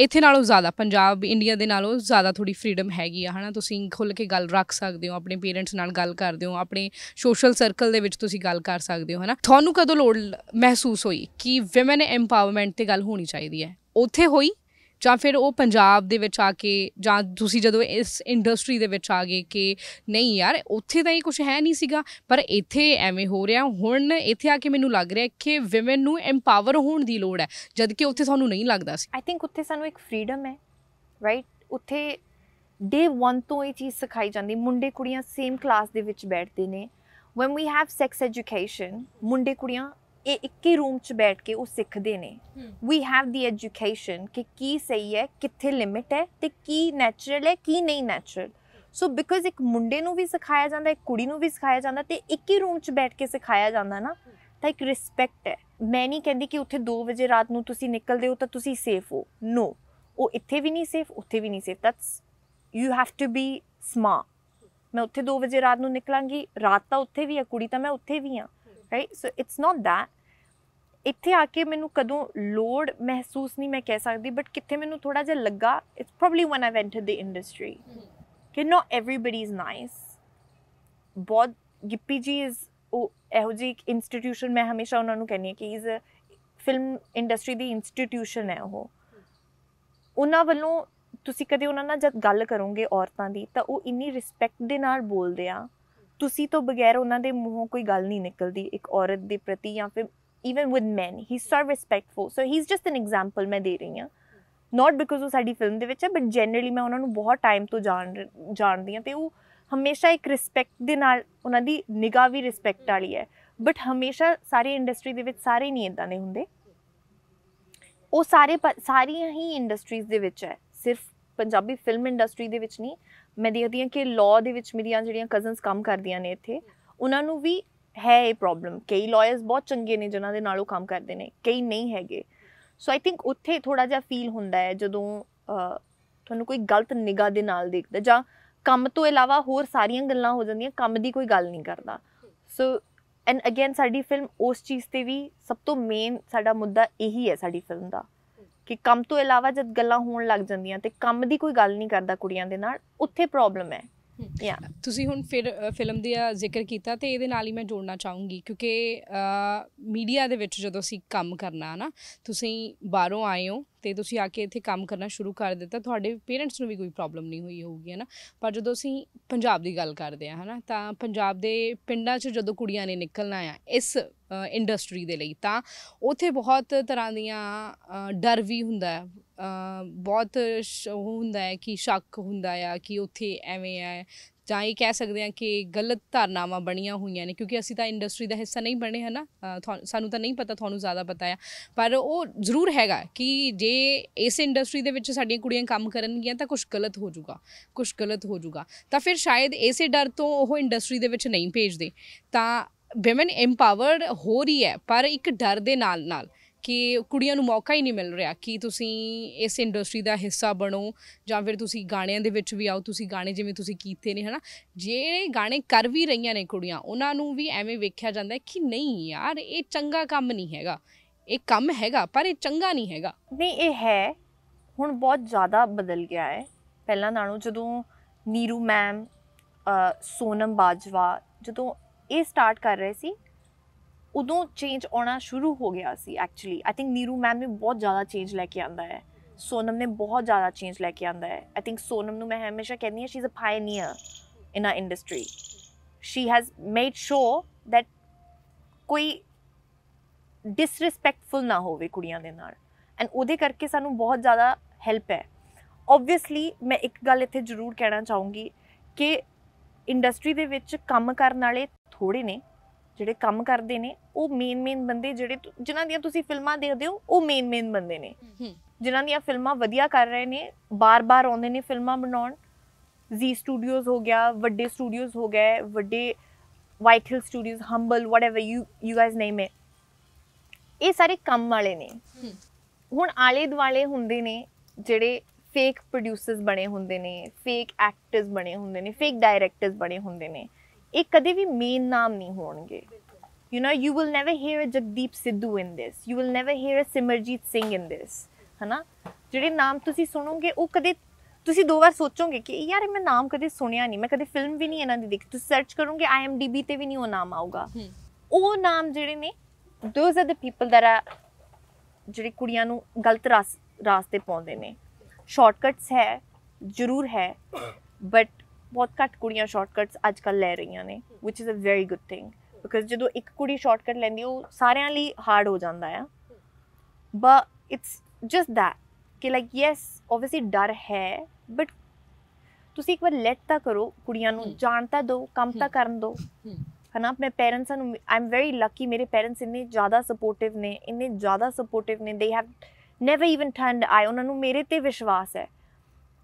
ਇੱਥੇ ਨਾਲੋਂ ਜ਼ਿਆਦਾ ਪੰਜਾਬ ਇੰਡੀਆ ਦੇ ਨਾਲੋਂ ਜ਼ਿਆਦਾ ਥੋੜੀ ਫ੍ਰੀडम ਹੈਗੀ ਆ ਹਨਾ ਤੁਸੀਂ ਖੁੱਲ ਕੇ ਗੱਲ ਰੱਖ ਸਕਦੇ ਹੋ ਆਪਣੇ ਪੇਰੈਂਟਸ ਨਾਲ ਗੱਲ ਕਰਦੇ ਹੋ ਆਪਣੇ ਸੋਸ਼ਲ ਸਰਕਲ ਦੇ ਵਿੱਚ ਤੁਸੀਂ ਗੱਲ ਕਰ ਸਕਦੇ ਹੋ ਹਨਾ ਤੁਹਾਨੂੰ ਕਦੋਂ ਲੋੜ ਮਹਿਸੂਸ ਹੋਈ ਕਿ ਔਮਨ ਐਮਪਾਵਰਮੈਂਟ ਤੇ ਗੱਲ ਹੋਣੀ ਚਾਹੀਦੀ ਹੈ ਉੱਥੇ ਹੋਈ ਜਾਂ ਫਿਰ ਉਹ ਪੰਜਾਬ ਦੇ ਵਿੱਚ ਆ ਕੇ ਜਾਂ ਤੁਸੀਂ ਜਦੋਂ ਇਸ ਇੰਡਸਟਰੀ ਦੇ ਵਿੱਚ ਆ ਗਏ ਕਿ ਨਹੀਂ ਯਾਰ ਉੱਥੇ ਤਾਂ ਹੀ ਕੁਝ ਹੈ ਨਹੀਂ ਸੀਗਾ ਪਰ ਇੱਥੇ ਐਵੇਂ ਹੋ ਰਿਹਾ ਹੁਣ ਇੱਥੇ ਆ ਕੇ ਮੈਨੂੰ ਲੱਗ ਰਿਹਾ ਕਿ ਔਰਤ ਨੂੰ ਐਮਪਾਵਰ ਹੋਣ ਦੀ ਲੋੜ ਹੈ ਜਦ ਕਿ ਉੱਥੇ ਸਾਨੂੰ ਨਹੀਂ ਲੱਗਦਾ ਸੀ ਆਈ ਥਿੰਕ ਉੱਥੇ ਸਾਨੂੰ ਇੱਕ ਫਰੀडम ਹੈ ਰਾਈਟ ਉੱਥੇ ਡੇ 1 ਤੋਂ ਇਹ ਚੀਜ਼ ਸਿਖਾਈ ਜਾਂਦੀ ਮੁੰਡੇ ਕੁੜੀਆਂ ਸੇਮ ਕਲਾਸ ਦੇ ਵਿੱਚ ਬੈਠਦੇ ਨੇ when we have sex education ਮੁੰਡੇ ਕੁੜੀਆਂ ਇਹ ਇੱਕ ਹੀ ਰੂਮ 'ਚ ਬੈਠ ਕੇ ਉਹ ਸਿੱਖਦੇ ਨੇ ਵੀ ਹੈਵ ਦੀ ਐਜੂਕੇਸ਼ਨ ਕਿ ਕੀ ਸਹੀ ਹੈ ਕਿੱਥੇ ਲਿਮਿਟ ਹੈ ਤੇ ਕੀ ਨੇਚਰਲ ਹੈ ਕੀ ਨਹੀਂ ਨੇਚਰਲ ਸੋ ਬਿਕੋਜ਼ ਇੱਕ ਮੁੰਡੇ ਨੂੰ ਵੀ ਸਿਖਾਇਆ ਜਾਂਦਾ ਇੱਕ ਕੁੜੀ ਨੂੰ ਵੀ ਸਿਖਾਇਆ ਜਾਂਦਾ ਤੇ ਇੱਕ ਹੀ ਰੂਮ 'ਚ ਬੈਠ ਕੇ ਸਿਖਾਇਆ ਜਾਂਦਾ ਨਾ ਤਾਂ ਇੱਕ ਰਿਸਪੈਕਟ ਹੈ ਮੈਂ ਨਹੀਂ ਕਹਿੰਦੀ ਕਿ ਉੱਥੇ 2 ਵਜੇ ਰਾਤ ਨੂੰ ਤੁਸੀਂ ਨਿਕਲਦੇ ਹੋ ਤਾਂ ਤੁਸੀਂ ਸੇਫ ਹੋ ਨੋ ਉਹ ਇੱਥੇ ਵੀ ਨਹੀਂ ਸੇਫ ਉੱਥੇ ਵੀ ਨਹੀਂ safe that's you have to be smart ਮੈਂ ਉੱਥੇ 2 ਵਜੇ ਰਾਤ ਨੂੰ ਨਿਕਲਾਂਗੀ ਰਾਤ ਤਾਂ ਉੱਥੇ ਵੀ ਆ ਕੁੜੀ ਤਾਂ ਮੈਂ ਉੱਥੇ ਵੀ ਆ right so it's not that ਇੱਥੇ ਆ ਕੇ ਮੈਨੂੰ ਕਦੋਂ ਲੋਡ ਮਹਿਸੂਸ ਨਹੀਂ ਮੈਂ ਕਹਿ ਸਕਦੀ ਬਟ ਕਿੱਥੇ ਮੈਨੂੰ ਥੋੜਾ ਜਿਹਾ ਲੱਗਾ it's probably one I went to the industry ਕਿ ਨੋ ਐਵਰੀਬਾਡੀ ਇਜ਼ ਨਾਈਸ ਬਹੁਤ ਗਿੱਪੀ ਜੀ ਇਜ਼ ਉਹ ਇਹੋ ਜੀ ਇੱਕ ਇੰਸਟੀਟਿਊਸ਼ਨ ਮੈਂ ਹਮੇਸ਼ਾ ਉਹਨਾਂ ਨੂੰ ਕਹਿੰਦੀ ਹਾਂ ਕਿ ਇਜ਼ ਫਿਲਮ ਇੰਡਸਟਰੀ ਦੀ ਇੰਸਟੀਟਿਊਸ਼ਨ ਹੈ ਉਹ ਉਹਨਾਂ ਵੱਲੋਂ ਤੁਸੀਂ ਕਦੇ ਉਹਨਾਂ ਨਾਲ ਜਦ ਗੱਲ ਕਰੋਗੇ ਔਰਤਾਂ ਦੀ ਤਾਂ ਉਹ ਇੰਨੀ ਰਿਸਪੈਕਟ ਦੇ ਨਾਲ ਬੋਲਦੇ ਆ ਤੁਸੀਂ ਤੋਂ ਬਗੈਰ ਉਹਨਾਂ ਦੇ ਮੂੰਹੋਂ ਕੋਈ ਗੱਲ ਨਹੀਂ ਨਿਕਲਦੀ ਇੱਕ ਔਰਤ ਦੇ ਪ੍ਰਤੀ ਜਾਂ ਫਿਰ ਈਵਨ ਵਿਦ men ਹੀ ਸੋ ਰਿਸਪੈਕਟਫੁਲ ਸੋ ਹੀ ਇਜ਼ ਜਸਟ ਐਨ ਐਗਜ਼ਾਮਪਲ ਮੈਂ ਦੇ ਰਹੀ ਹਾਂ ਨਾਟ ਬਿਕੋਜ਼ ਉਹ ਸਾਡੀ ਫਿਲਮ ਦੇ ਵਿੱਚ ਹੈ ਬਟ ਜਨਰਲੀ ਮੈਂ ਉਹਨਾਂ ਨੂੰ ਬਹੁਤ ਟਾਈਮ ਤੋਂ ਜਾਣ ਜਾਣਦੀ ਹਾਂ ਤੇ ਉਹ ਹਮੇਸ਼ਾ ਇੱਕ ਰਿਸਪੈਕਟ ਦੇ ਨਾਲ ਉਹਨਾਂ ਦੀ ਨਿਗਾਹ ਵੀ ਰਿਸਪੈਕਟ ਵਾਲੀ ਹੈ ਬਟ ਹਮੇਸ਼ਾ ਸਾਰੀ ਇੰਡਸਟਰੀ ਦੇ ਵਿੱਚ ਸਾਰੇ ਨਹੀਂ ਇਦਾਂ ਦੇ ਹੁੰਦੇ ਉਹ ਸਾਰੇ ਸਾਰੀਆਂ ਹੀ ਇੰਡਸਟਰੀਜ਼ ਦੇ ਵਿੱਚ ਹੈ ਸਿਰਫ ਪੰਜਾਬੀ ਫਿਲਮ ਇੰਡਸਟਰੀ ਦੇ ਵਿੱਚ ਨਹੀਂ ਮੈਂ ਦੇਖਦੀ ਹਾਂ ਕਿ ਲਾਅ ਦੇ ਵਿੱਚ ਮੇਰੀਆਂ ਜਿਹੜੀਆਂ ਕਜ਼ਨਸ ਕੰਮ ਕਰਦੀਆਂ ਨੇ ਇੱਥੇ ਉਹਨਾਂ ਨੂੰ ਵੀ ਹੈ ਇਹ ਪ੍ਰੋਬਲਮ ਕਈ ਲਾਇਰਸ ਬਹੁਤ ਚੰਗੇ ਨੇ ਜਿਨ੍ਹਾਂ ਦੇ ਨਾਲ ਉਹ ਕੰਮ ਕਰਦੇ ਨੇ ਕਈ ਨਹੀਂ ਹੈਗੇ ਸੋ ਆਈ ਥਿੰਕ ਉੱਥੇ ਥੋੜਾ ਜਿਹਾ ਫੀਲ ਹੁੰਦਾ ਹੈ ਜਦੋਂ ਤੁਹਾਨੂੰ ਕੋਈ ਗਲਤ ਨਿਗਾਹ ਦੇ ਨਾਲ ਦੇਖਦਾ ਜਾਂ ਕੰਮ ਤੋਂ ਇਲਾਵਾ ਹੋਰ ਸਾਰੀਆਂ ਗੱਲਾਂ ਹੋ ਜਾਂਦੀਆਂ ਕੰਮ ਦੀ ਕੋਈ ਗੱਲ ਨਹੀਂ ਕਰਦਾ ਸੋ ਐਂਡ ਅਗੇਨ ਸਾਡੀ ਫਿਲਮ ਉਸ ਚੀਜ਼ ਤੇ ਵੀ ਸਭ ਤੋਂ ਮੇਨ ਸਾਡਾ ਮੁੱਦਾ ਇਹੀ ਹੈ ਸਾਡੀ ਫਿਲਮ ਦਾ ਕਿ ਕੰਮ ਤੋਂ ਇਲਾਵਾ ਜਦ ਗੱਲਾਂ ਹੋਣ ਲੱਗ ਜਾਂਦੀਆਂ ਤੇ ਕੰਮ ਦੀ ਕੋਈ ਗੱਲ ਨਹੀਂ ਕਰਦਾ ਕੁੜੀਆਂ ਦੇ ਨਾਲ ਉੱਥੇ ਪ੍ਰੋਬਲਮ ਹੈ ਯਾ ਤੁਸੀਂ ਹੁਣ ਫਿਰ ਫਿਲਮ ਦੀ ਜ਼ਿਕਰ ਕੀਤਾ ਤੇ ਇਹਦੇ ਨਾਲ ਹੀ ਮੈਂ ਜੋੜਨਾ ਚਾਹੂੰਗੀ ਕਿਉਂਕਿ ਮੀਡੀਆ ਦੇ ਵਿੱਚ ਜਦੋਂ ਅਸੀਂ ਕੰਮ ਕਰਨਾ ਨਾ ਤੁਸੀਂ ਬਾਹਰੋਂ ਆਏ ਹੋ ਤੇ ਤੁਸੀਂ ਆ ਕੇ ਇੱਥੇ ਕੰਮ ਕਰਨਾ ਸ਼ੁਰੂ ਕਰ ਦਿੱਤਾ ਤੁਹਾਡੇ ਪੇਰੈਂਟਸ ਨੂੰ ਵੀ ਕੋਈ ਪ੍ਰੋਬਲਮ ਨਹੀਂ ਹੋਈ ਹੋਊਗੀ ਹਨਾ ਪਰ ਜਦੋਂ ਅਸੀਂ ਪੰਜਾਬ ਦੀ ਗੱਲ ਕਰਦੇ ਆ ਹਨਾ ਤਾਂ ਪੰਜਾਬ ਦੇ ਪਿੰਡਾਂ 'ਚ ਜਦੋਂ ਕੁੜੀਆਂ ਨੇ ਨਿਕਲਣਾ ਆ ਇਸ ਇੰਡਸਟਰੀ ਦੇ ਲਈ ਤਾਂ ਉਥੇ ਬਹੁਤ ਤਰ੍ਹਾਂ ਦੀਆਂ ਡਰ ਵੀ ਹੁੰਦਾ ਬਹੁਤ ਹੁੰਦਾ ਹੈ ਕਿ ਸ਼ੱਕ ਹੁੰਦਾ ਆ ਕਿ ਉੱਥੇ ਐਵੇਂ ਆ ਜਾਂ ਇਹ ਕਹਿ ਸਕਦੇ ਆ ਕਿ ਗਲਤ ਧਾਰਨਾਵਾਂ ਬਣੀਆਂ ਹੋਈਆਂ ਨੇ ਕਿਉਂਕਿ ਅਸੀਂ ਤਾਂ ਇੰਡਸਟਰੀ ਦਾ ਹਿੱਸਾ ਨਹੀਂ ਬਣੇ ਹਨਾ ਸਾਨੂੰ ਤਾਂ ਨਹੀਂ ਪਤਾ ਤੁਹਾਨੂੰ ਜ਼ਿਆਦਾ ਪਤਾ ਆ ਪਰ ਉਹ ਜ਼ਰੂਰ ਹੈਗਾ ਕਿ ਜੇ ਇਸ ਇੰਡਸਟਰੀ ਦੇ ਵਿੱਚ ਸਾਡੀਆਂ ਕੁੜੀਆਂ ਕੰਮ ਕਰਨਗੀਆਂ ਤਾਂ ਕੁਝ ਗਲਤ ਹੋ ਜਾਊਗਾ ਕੁਝ ਗਲਤ ਹੋ ਜਾਊਗਾ ਤਾਂ ਫਿਰ ਸ਼ਾਇਦ ਇਸੇ ਡਰ ਤੋਂ ਉਹ ਇੰਡਸਟਰੀ ਦੇ ਵਿੱਚ ਨਹੀਂ ਭੇਜਦੇ ਤਾਂ ਵਿਮਨ ਇੰਪਾਵਰਡ ਹੋ ਰਹੀ ਹੈ ਪਰ ਇੱਕ ਡਰ ਦੇ ਨਾਲ ਨਾਲ ਕਿ ਕੁੜੀਆਂ ਨੂੰ ਮੌਕਾ ਹੀ ਨਹੀਂ ਮਿਲ ਰਿਹਾ ਕਿ ਤੁਸੀਂ ਇਸ ਇੰਡਸਟਰੀ ਦਾ ਹਿੱਸਾ ਬਣੋ ਜਾਂ ਫਿਰ ਤੁਸੀਂ ਗਾਣਿਆਂ ਦੇ ਵਿੱਚ ਵੀ ਆਓ ਤੁਸੀਂ ਗਾਣੇ ਜਿਵੇਂ ਤੁਸੀਂ ਕੀਤੇ ਨੇ ਹਨਾ ਜਿਹੜੇ ਗਾਣੇ ਕਰ ਵੀ ਰਹੀਆਂ ਨੇ ਕੁੜੀਆਂ ਉਹਨਾਂ ਨੂੰ ਵੀ ਐਵੇਂ ਵੇਖਿਆ ਜਾਂਦਾ ਕਿ ਨਹੀਂ ਯਾਰ ਇਹ ਚੰਗਾ ਕੰਮ ਨਹੀਂ ਹੈਗਾ ਇਹ ਕੰਮ ਹੈਗਾ ਪਰ ਇਹ ਚੰਗਾ ਨਹੀਂ ਹੈਗਾ ਨਹੀਂ ਇਹ ਹੈ ਹੁਣ ਬਹੁਤ ਜ਼ਿਆਦਾ ਬਦਲ ਗਿਆ ਹੈ ਪਹਿਲਾਂ ਨਾਲੋਂ ਜਦੋਂ ਨੀਰੂ ਮੈਮ ਸੋਨਮ ਬਾਜਵਾ ਜਦੋਂ ਇਹ ਸਟਾਰਟ ਕਰ ਰਹੇ ਸੀ ਉਦੋਂ ਚੇਂਜ ਆਉਣਾ ਸ਼ੁਰੂ ਹੋ ਗਿਆ ਸੀ actually I think Neeru ma'am ਨੇ ਬਹੁਤ ਜ਼ਿਆਦਾ ਚੇਂਜ ਲੈ ਕੇ ਆਂਦਾ ਹੈ ਸੋਨਮ ਨੇ ਬਹੁਤ ਜ਼ਿਆਦਾ ਚੇਂਜ ਲੈ ਕੇ ਆਂਦਾ ਹੈ ਆਈ ਥਿੰਕ ਸੋਨਮ ਨੂੰ ਮੈਂ ਹਮੇਸ਼ਾ ਕਹਿੰਦੀ ਹਾਂ she is a pioneer in a industry she has made sure that ਕੋਈ ਡਿਸਰੈਸਪੈਕਟਫੁਲ ਨਾ ਹੋਵੇ ਕੁੜੀਆਂ ਦੇ ਨਾਲ ਐਂਡ ਉਹਦੇ ਕਰਕੇ ਸਾਨੂੰ ਬਹੁਤ ਜ਼ਿਆਦਾ ਹੈਲਪ ਹੈ ਆਬਵੀਅਸਲੀ ਮੈਂ ਇੱਕ ਗੱਲ ਇੱਥੇ ਜ਼ਰੂਰ ਕਹਿਣਾ ਚਾਹੂੰਗੀ ਕਿ ਇੰਡਸਟਰੀ ਦੇ ਵਿੱਚ ਕੰਮ ਕਰਨ ਵਾਲੇ ਥੋੜੇ ਨੇ ਜਿਹੜੇ ਕੰਮ ਕਰਦੇ ਨੇ ਉਹ ਮੇਨ ਮੇਨ ਬੰਦੇ ਜਿਹੜੇ ਜਿਨ੍ਹਾਂ ਦੀਆਂ ਤੁਸੀਂ ਫਿਲਮਾਂ ਦੇਖਦੇ ਹੋ ਉਹ ਮੇਨ ਮੇਨ ਬੰਦੇ ਨੇ ਜਿਨ੍ਹਾਂ ਦੀਆਂ ਫਿਲਮਾਂ ਵਧੀਆ ਕਰ ਰਹੇ ਨੇ ਬਾਰ-ਬਾਰ ਆਉਂਦੇ ਨੇ ਫਿਲਮਾਂ ਬਣਾਉਣ ਜ਼ੀ ਸਟੂਡੀਓਜ਼ ਹੋ ਗਿਆ ਵੱਡੇ ਸਟੂਡੀਓਜ਼ ਹੋ ਗਏ ਵੱਡੇ White Hill Studios humble whatever you you guys name it ਇਹ ਸਾਰੇ ਕੰਮ ਵਾਲੇ ਨੇ ਹੁਣ ਆਲੇ ਦੁਆਲੇ ਹੁੰਦੇ ਨੇ ਜਿਹੜੇ ਫੇਕ ਪ੍ਰੋਡਿਊਸਰਸ ਬਣੇ ਹੁੰਦੇ ਨੇ ਫੇਕ ਐਕਟਰਸ ਬਣੇ ਹੁੰਦੇ ਨੇ ਫੇਕ ਡਾਇਰੈਕਟਰਸ ਬਣੇ ਹੁੰਦੇ ਨੇ ਇਹ ਕਦੇ ਵੀ ਮੇਨ ਨਾਮ ਨਹੀਂ ਹੋਣਗੇ you know you will never hear a Jagdeep Sidhu in this you will never hear a Simranjit Singh in this ਹਨਾ ਜਿਹੜੇ ਨਾਮ ਤੁਸੀਂ ਸੁਣੋਗੇ ਉਹ ਕਦੇ ਤੁਸੀਂ ਦੋ ਵਾਰ ਸੋਚੋਗੇ ਕਿ ਯਾਰ ਮੈਂ ਨਾਮ ਕਦੇ ਸੁਣਿਆ ਨਹੀਂ ਮੈਂ ਕਦੇ ਫਿਲਮ ਵੀ ਨਹੀਂ ਇਹਨਾਂ ਦੀ ਦੇਖੀ ਤੁਸੀਂ ਸਰਚ ਕਰੋਗੇ ਆਈ ਐਮ ਡੀਬੀ ਤੇ ਵੀ ਨਹੀਂ ਉਹ ਨਾਮ ਆਊਗਾ ਉਹ ਨਾਮ ਜਿਹੜੇ ਨੇ those are the people that ਆ ਜਿਹੜੇ ਕੁੜੀਆਂ ਨੂੰ ਗਲਤ ਰਾਸਤੇ ਪਾਉਂਦੇ ਨੇ ਸ਼ਾਰਟਕਟਸ ਹੈ ਜ਼ਰੂਰ ਹੈ ਬਟ ਬਹੁਤ ਘੱਟ ਕੁੜੀਆਂ ਸ਼ਾਰਟਕਟਸ ਅੱਜ ਕੱਲ ਲੈ ਰਹੀਆਂ ਨੇ which is a very good thing because ਜਦੋਂ ਇੱਕ ਕੁੜੀ ਸ਼ਾਰਟਕਟ ਲੈਂਦੀ ਉਹ ਸਾਰਿਆਂ ਲਈ ਹਾਰਡ ਹੋ ਜਾਂਦਾ ਆ but ਇਟਸ ਜਸਟ that ਕਿ ਲਾਈਕ ਯੈਸ obviously ਡਰ ਹੈ ਬਟ ਤੁਸੀਂ ਇੱਕ ਵਾਰ ਲੈਟ ਤਾਂ ਕਰੋ ਕੁੜੀਆਂ ਨੂੰ ਜਾਣ ਤਾਂ ਦਿਓ ਕੰਮ ਤਾਂ ਕਰਨ ਦਿਓ ਹਨਾ ਆਪਣੇ ਪੇਰੈਂਟਸ ਨੂੰ ਆਮ ਵੈਰੀ ਲੱਕੀ ਮੇਰੇ ਪੇਰੈਂਟਸ ਇੰਨੇ ਜ਼ਿਆਦਾ ਸਪੋਰਟਿਵ ਨੇ ਇੰਨੇ ਜ਼ਿਆਦਾ ਸਪੋਰਟਿਵ ਨੇ they have never even turned I ਉਹਨਾਂ ਨੂੰ ਮੇਰੇ ਤੇ ਵਿਸ਼ਵਾਸ ਹੈ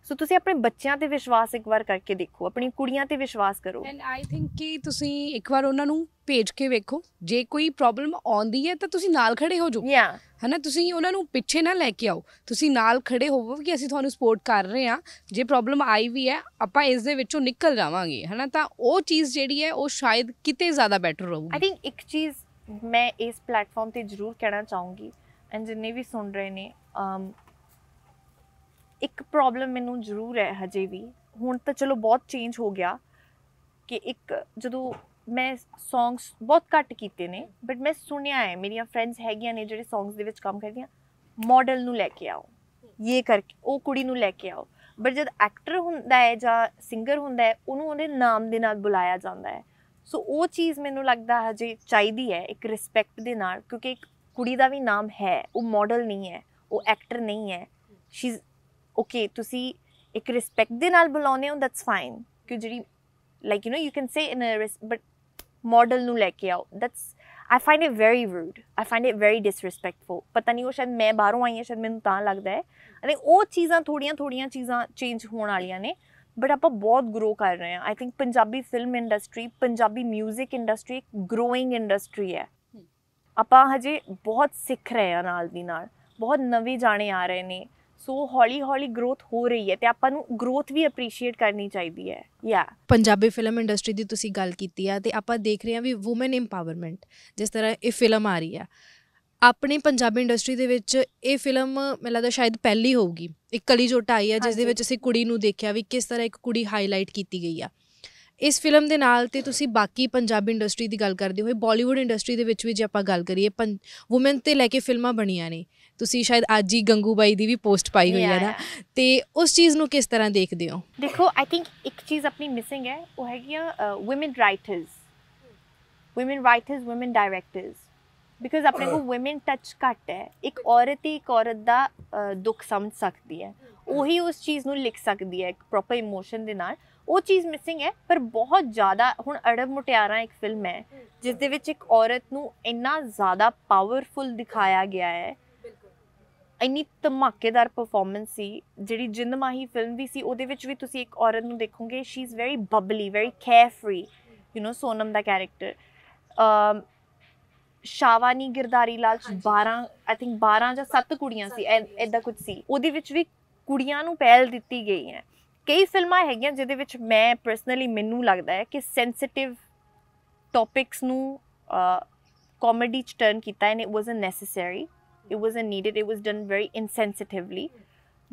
ਸੋ ਤੁਸੀਂ ਆਪਣੇ ਬੱਚਿਆਂ ਤੇ ਵਿਸ਼ਵਾਸ ਇੱਕ ਵਾਰ ਕਰਕੇ ਦੇਖੋ ਆਪਣੀ ਕੁੜੀਆਂ ਤੇ ਵਿਸ਼ਵਾਸ ਕਰੋ ਐਂਡ ਆਈ ਥਿੰਕ ਕਿ ਤੁਸੀਂ ਇੱਕ ਵਾਰ ਉਹਨਾਂ ਨੂੰ ਭੇਜ ਕੇ ਵੇਖੋ ਜੇ ਕੋਈ ਪ੍ਰੋਬਲਮ ਆਉਂਦੀ ਹੈ ਤਾਂ ਤੁਸੀਂ ਨਾਲ ਖੜੇ ਹੋ ਜਾਓ ਯਾ ਹਨਾ ਤੁਸੀਂ ਉਹਨਾਂ ਨੂੰ ਪਿੱਛੇ ਨਾ ਲੈ ਕੇ ਆਓ ਤੁਸੀਂ ਨਾਲ ਖੜੇ ਹੋਵੋ ਕਿ ਅਸੀਂ ਤੁਹਾਨੂੰ ਸਪੋਰਟ ਕਰ ਰਹੇ ਹਾਂ ਜੇ ਪ੍ਰੋਬਲਮ ਆਈ ਵੀ ਹੈ ਆਪਾਂ ਇਸ ਦੇ ਵਿੱਚੋਂ ਨਿਕਲ ਜਾਵਾਂਗੇ ਹਨਾ ਤਾਂ ਉਹ ਚੀਜ਼ ਜਿਹੜੀ ਹੈ ਉਹ ਸ਼ਾਇਦ ਕਿਤੇ ਜ਼ਿਆਦਾ ਬੈਟਰ ਰਹੂਗੀ ਆਈ ਥਿੰਕ ਇੱਕ ਚੀਜ਼ ਮੈਂ ਇਸ ਪਲੇਟਫਾਰਮ ਤੇ ਜ਼ਰੂਰ ਕਹਿਣਾ ਚਾਹੂੰਗੀ ਐਂਡ ਜਿੰਨੇ ਵੀ ਸੁਣ ਰਹੇ ਨੇ um, ਇੱਕ ਪ੍ਰੋਬਲਮ ਮੈਨੂੰ ਜ਼ਰੂਰ ਹੈ ਹਜੇ ਵੀ ਹੁਣ ਤਾਂ ਚਲੋ ਬਹੁਤ ਚੇਂਜ ਹੋ ਗਿਆ ਕਿ ਇੱਕ ਜਦੋਂ ਮੈਂ ਸੌਂਗਸ ਬਹੁਤ ਘੱਟ ਕੀਤੇ ਨੇ ਬਟ ਮੈਂ ਸੁਣਿਆ ਹੈ ਮੇਰੀਆਂ ਫਰੈਂਡਸ ਹੈਗੀਆਂ ਨੇ ਜਿਹੜੇ ਸੌਂਗਸ ਦੇ ਵਿੱਚ ਕੰਮ ਕਰਦੀਆਂ ਮਾਡਲ ਨੂੰ ਲੈ ਕੇ ਆਓ ਇਹ ਕਰਕੇ ਉਹ ਕੁੜੀ ਨੂੰ ਲੈ ਕੇ ਆਓ ਬਟ ਜਦ ਐਕਟਰ ਹੁੰਦਾ ਹੈ ਜਾਂ ਸਿੰਗਰ ਹੁੰਦਾ ਹੈ ਉਹਨੂੰ ਉਹਦੇ ਨਾਮ ਦੇ ਨਾਲ ਬੁਲਾਇਆ ਜਾਂਦਾ ਹੈ ਸੋ ਉਹ ਚੀਜ਼ ਮੈਨੂੰ ਲੱਗਦਾ ਹਜੇ ਚਾਹੀਦੀ ਹੈ ਇੱਕ ਰਿਸਪੈਕਟ ਦੇ ਨਾਲ ਕਿਉਂਕਿ ਇੱਕ ਕੁੜੀ ਦਾ ਵੀ ਨਾਮ ਹੈ ਉਹ ਮਾਡਲ ਨਹੀਂ ਹੈ ਉਹ ਐਕਟਰ ਨਹੀਂ ਹੈ ਸ਼ੀ ਇਜ਼ ਓਕੇ ਤੁਸੀਂ ਇੱਕ ਰਿਸਪੈਕਟ ਦੇ ਨਾਲ ਬੁਲਾਉਨੇ ਹੋ ਦੈਟਸ ਫਾਈਨ ਕਿ ਜਿਹੜੀ like you know you can say in a but model ਨੂੰ ਲੈ ਕੇ ਆਓ that's I find it very rude I find it very disrespectful ਪਤਾ ਨਹੀਂ ਉਹ ਸ਼ਾਇਦ ਮੈਂ ਬਾਹਰੋਂ ਆਈ ਹਾਂ ਸ਼ਾਇਦ ਮੈਨੂੰ ਤਾਂ ਲੱਗਦਾ ਹੈ ਅਤੇ ਉਹ ਚੀਜ਼ਾਂ ਥੋੜੀਆਂ ਥੋੜੀਆਂ ਚੀਜ਼ਾਂ ਚੇਂਜ ਹੋਣ ਵਾਲੀਆਂ ਨੇ ਬਟ ਆਪਾਂ ਬਹੁਤ ਗਰੋ ਕਰ ਰਹੇ ਹਾਂ I think Punjabi film industry Punjabi 뮤직 industry ਇੱਕ ਗਰੋਇੰਗ ਇੰਡਸਟਰੀ ਹੈ ਆਪਾਂ ਹਜੇ ਬਹੁਤ ਸਿੱਖ ਰਹੇ ਹਾਂ ਨਾਲ ਦੀ ਨਾਲ ਬਹੁਤ ਨਵੇਂ ਜਾਣੇ ਆ ਰਹੇ ਨੇ ਸੋ ਹੌਲੀ ਹੌਲੀ ਗਰੋਥ ਹੋ ਰਹੀ ਹੈ ਤੇ ਆਪਾਂ ਨੂੰ ਗਰੋਥ ਵੀ ਅਪਰੀਸ਼ੀਏਟ ਕਰਨੀ ਚਾਹੀਦੀ ਹੈ ਯਾ ਪੰਜਾਬੀ ਫਿਲਮ ਇੰਡਸਟਰੀ ਦੀ ਤੁਸੀਂ ਗੱਲ ਕੀਤੀ ਆ ਤੇ ਆਪਾਂ ਦੇਖ ਰਹੇ ਆ ਵੀ ਔਮਨ ਇੰਪਾਵਰਮੈਂਟ ਜਿਸ ਤਰ੍ਹਾਂ ਇਹ ਫਿਲਮ ਆ ਰਹੀ ਆ ਆਪਣੀ ਪੰਜਾਬੀ ਇੰਡਸਟਰੀ ਦੇ ਵਿੱਚ ਇਹ ਫਿਲਮ ਮੈਨੂੰ ਲੱਗਦਾ ਸ਼ਾਇਦ ਪਹਿਲੀ ਹੋਊਗੀ ਇੱਕ ਕਲੀ ਜੋਟ ਆਈ ਆ ਜਿਸ ਦੇ ਵਿੱਚ ਅਸੀਂ ਕੁੜੀ ਨੂੰ ਦੇਖਿਆ ਵੀ ਕਿਸ ਤਰ੍ਹਾਂ ਇੱਕ ਕੁੜੀ ਹਾਈਲਾਈਟ ਕੀਤੀ ਗਈ ਆ ਇਸ ਫਿਲਮ ਦੇ ਨਾਲ ਤੇ ਤੁਸੀਂ ਬਾਕੀ ਪੰਜਾਬੀ ਇੰਡਸਟਰੀ ਦੀ ਗੱਲ ਕਰਦੇ ਹੋਏ ਬਾਲੀਵੁੱਡ ਇੰਡਸਟਰੀ ਦੇ ਵਿੱਚ ਵੀ ਜੇ ਆਪਾਂ ਗੱਲ ਕਰੀਏ ਔਮਨ ਤੇ ਲੈ ਕੇ ਫਿਲਮਾਂ ਬਣੀਆਂ ਨੇ ਤੁਸੀਂ ਸ਼ਾਇਦ ਅੱਜ ਹੀ ਗੰਗੂਬਾਈ ਦੀ ਵੀ ਪੋਸਟ ਪਾਈ ਹੋਈ ਹੈ ਨਾ ਤੇ ਉਸ ਚੀਜ਼ ਨੂੰ ਕਿਸ ਤਰ੍ਹਾਂ ਦੇਖਦੇ ਹੋ ਦੇਖੋ ਆਈ ਥਿੰਕ ਇੱਕ ਚੀਜ਼ ਆਪਣੀ ਮਿਸਿੰਗ ਹੈ ਉਹ ਹੈਗੀ ਆ women writers women writers women directors because ਆਪਣੇ ਕੋ ਔਮਨ ਟੱਚ ਘੱਟ ਹੈ ਇੱਕ ਔਰਤ ਹੀ ਇੱਕ ਔਰਤ ਦਾ ਦੁੱਖ ਸਮਝ ਸਕਦੀ ਹੈ ਉਹੀ ਉਸ ਚੀਜ਼ ਨੂੰ ਲਿਖ ਸਕਦੀ ਹੈ ਇੱਕ ਪ੍ਰੋਪਰ ਇਮੋਸ਼ਨ ਦੇ ਨਾਲ ਉਹ ਚੀਜ਼ ਮਿਸਿੰਗ ਹੈ ਪਰ ਬਹੁਤ ਜ਼ਿਆਦਾ ਹੁਣ ਅੜਬ ਮੁਟਿਆਰਾਂ ਇੱਕ ਫਿਲਮ ਹੈ ਜਿਸ ਦੇ ਵਿੱਚ ਇੱਕ ਔਰਤ ਨੂੰ ਇੰਨਾ ਜ਼ਿਆਦਾ ਪਾਵਰਫੁਲ ਦਿਖਾਇਆ ਗਿਆ ਹੈ ਇੰਨੀ ਧਮਾਕੇਦਾਰ ਪਰਫਾਰਮੈਂਸ ਸੀ ਜਿਹੜੀ ਜਿੰਦ ਮਾਹੀ ਫਿਲਮ ਵੀ ਸੀ ਉਹਦੇ ਵਿੱਚ ਵੀ ਤੁਸੀਂ ਇੱਕ ਔਰਤ ਨੂੰ ਦੇਖੋਗੇ she is very bubbly very carefree you know Sonam ਦਾ ਕੈਰੈਕਟਰ ਸ਼ਾਵਾਨੀ ਗਿਰਦਾਰੀ ਲਾਲ ਚ 12 ਆਈ ਥਿੰਕ 12 ਜਾਂ 7 ਕੁੜੀਆਂ ਸੀ ਐਦਾਂ ਕੁਝ ਸੀ ਉਹਦੇ ਵਿੱਚ ਵੀ ਕੁੜੀਆਂ ਨੂੰ ਪਹਿਲ ਦਿੱਤੀ ਗਈ ਹੈ ਕਈ ਫਿਲਮਾਂ ਹੈਗੀਆਂ ਜਿਹਦੇ ਵਿੱਚ ਮੈਂ ਪਰਸਨਲੀ ਮੈਨੂੰ ਲੱਗਦਾ ਹੈ ਕਿ ਸੈਂਸਿਟਿਵ ਟੌਪਿਕਸ ਨੂੰ ਕਾਮੇਡੀ ਚ ਟਰਨ ਕੀਤਾ and it was necessary it wasn't needed it was done very insensitively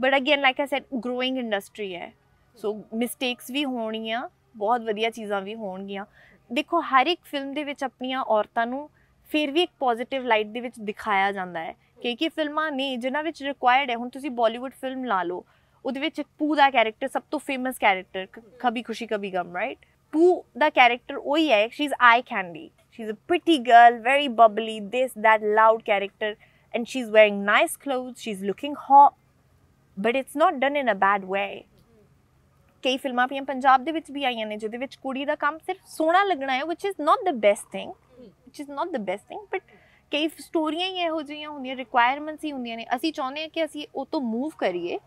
but again like I said growing industry ਹੈ ਸੋ ਮਿਸਟੇਕਸ ਵੀ ਹੋਣਗੀਆਂ ਬਹੁਤ ਵਧੀਆ ਚੀਜ਼ਾਂ ਵੀ ਹੋਣਗੀਆਂ ਦੇਖੋ ਹਰ ਇੱਕ ਫਿਲਮ ਦੇ ਵਿੱਚ ਆਪਣੀਆਂ ਔਰਤਾਂ ਨੂੰ ਫਿਰ ਵੀ ਇੱਕ ਪੋਜ਼ਿਟਿਵ ਲਾਈਟ ਦੇ ਵਿੱਚ ਦਿਖਾਇਆ ਜਾਂਦਾ ਹੈ ਕਿ ਕਿ ਫਿਲਮਾਂ ਨੇ ਜਿਨ੍ਹਾਂ ਵਿੱਚ ਰਿਕੁਆਇਰਡ ਹੈ ਹੁਣ ਤੁਸੀਂ ਬਾਲੀਵੁੱਡ ਫਿਲਮ ਲਾ ਲਓ ਉਹਦੇ ਵਿੱਚ ਇੱਕ ਪੂ ਦਾ ਕੈਰੈਕਟਰ ਸਭ ਤੋਂ ਫੇਮਸ ਕੈਰੈਕਟਰ ਕਭੀ ਖੁਸ਼ੀ ਕਭੀ ਗਮ ਰਾਈਟ ਪੂ ਦਾ ਕੈਰੈਕਟਰ ਉਹੀ ਹੈ she is eye candy she is a pretty girl very bubbly this that loud character and she's wearing nice clothes, she's looking hot, but it's not done in a bad way. ਕਈ ਫਿਲਮਾਂ ਪਈਆਂ ਪੰਜਾਬ ਦੇ ਵਿੱਚ ਵੀ ਆਈਆਂ ਨੇ ਜਿਹਦੇ ਵਿੱਚ ਕੁੜੀ ਦਾ ਕੰਮ ਸਿਰਫ ਸੋਹਣਾ ਲੱਗਣਾ ਹੈ which is not the best thing which is not the best thing but ਕਈ ਸਟੋਰੀਆਂ ਹੀ ਇਹੋ ਜਿਹੀਆਂ ਹੁੰਦੀਆਂ ਰਿਕੁਆਇਰਮੈਂਟਸ ਹੀ ਹੁੰਦੀਆਂ ਨੇ ਅਸੀਂ ਚਾਹੁੰਦੇ ਹਾਂ ਕਿ ਅਸੀਂ ਉਹ ਤੋਂ ਮੂਵ ਕਰੀਏ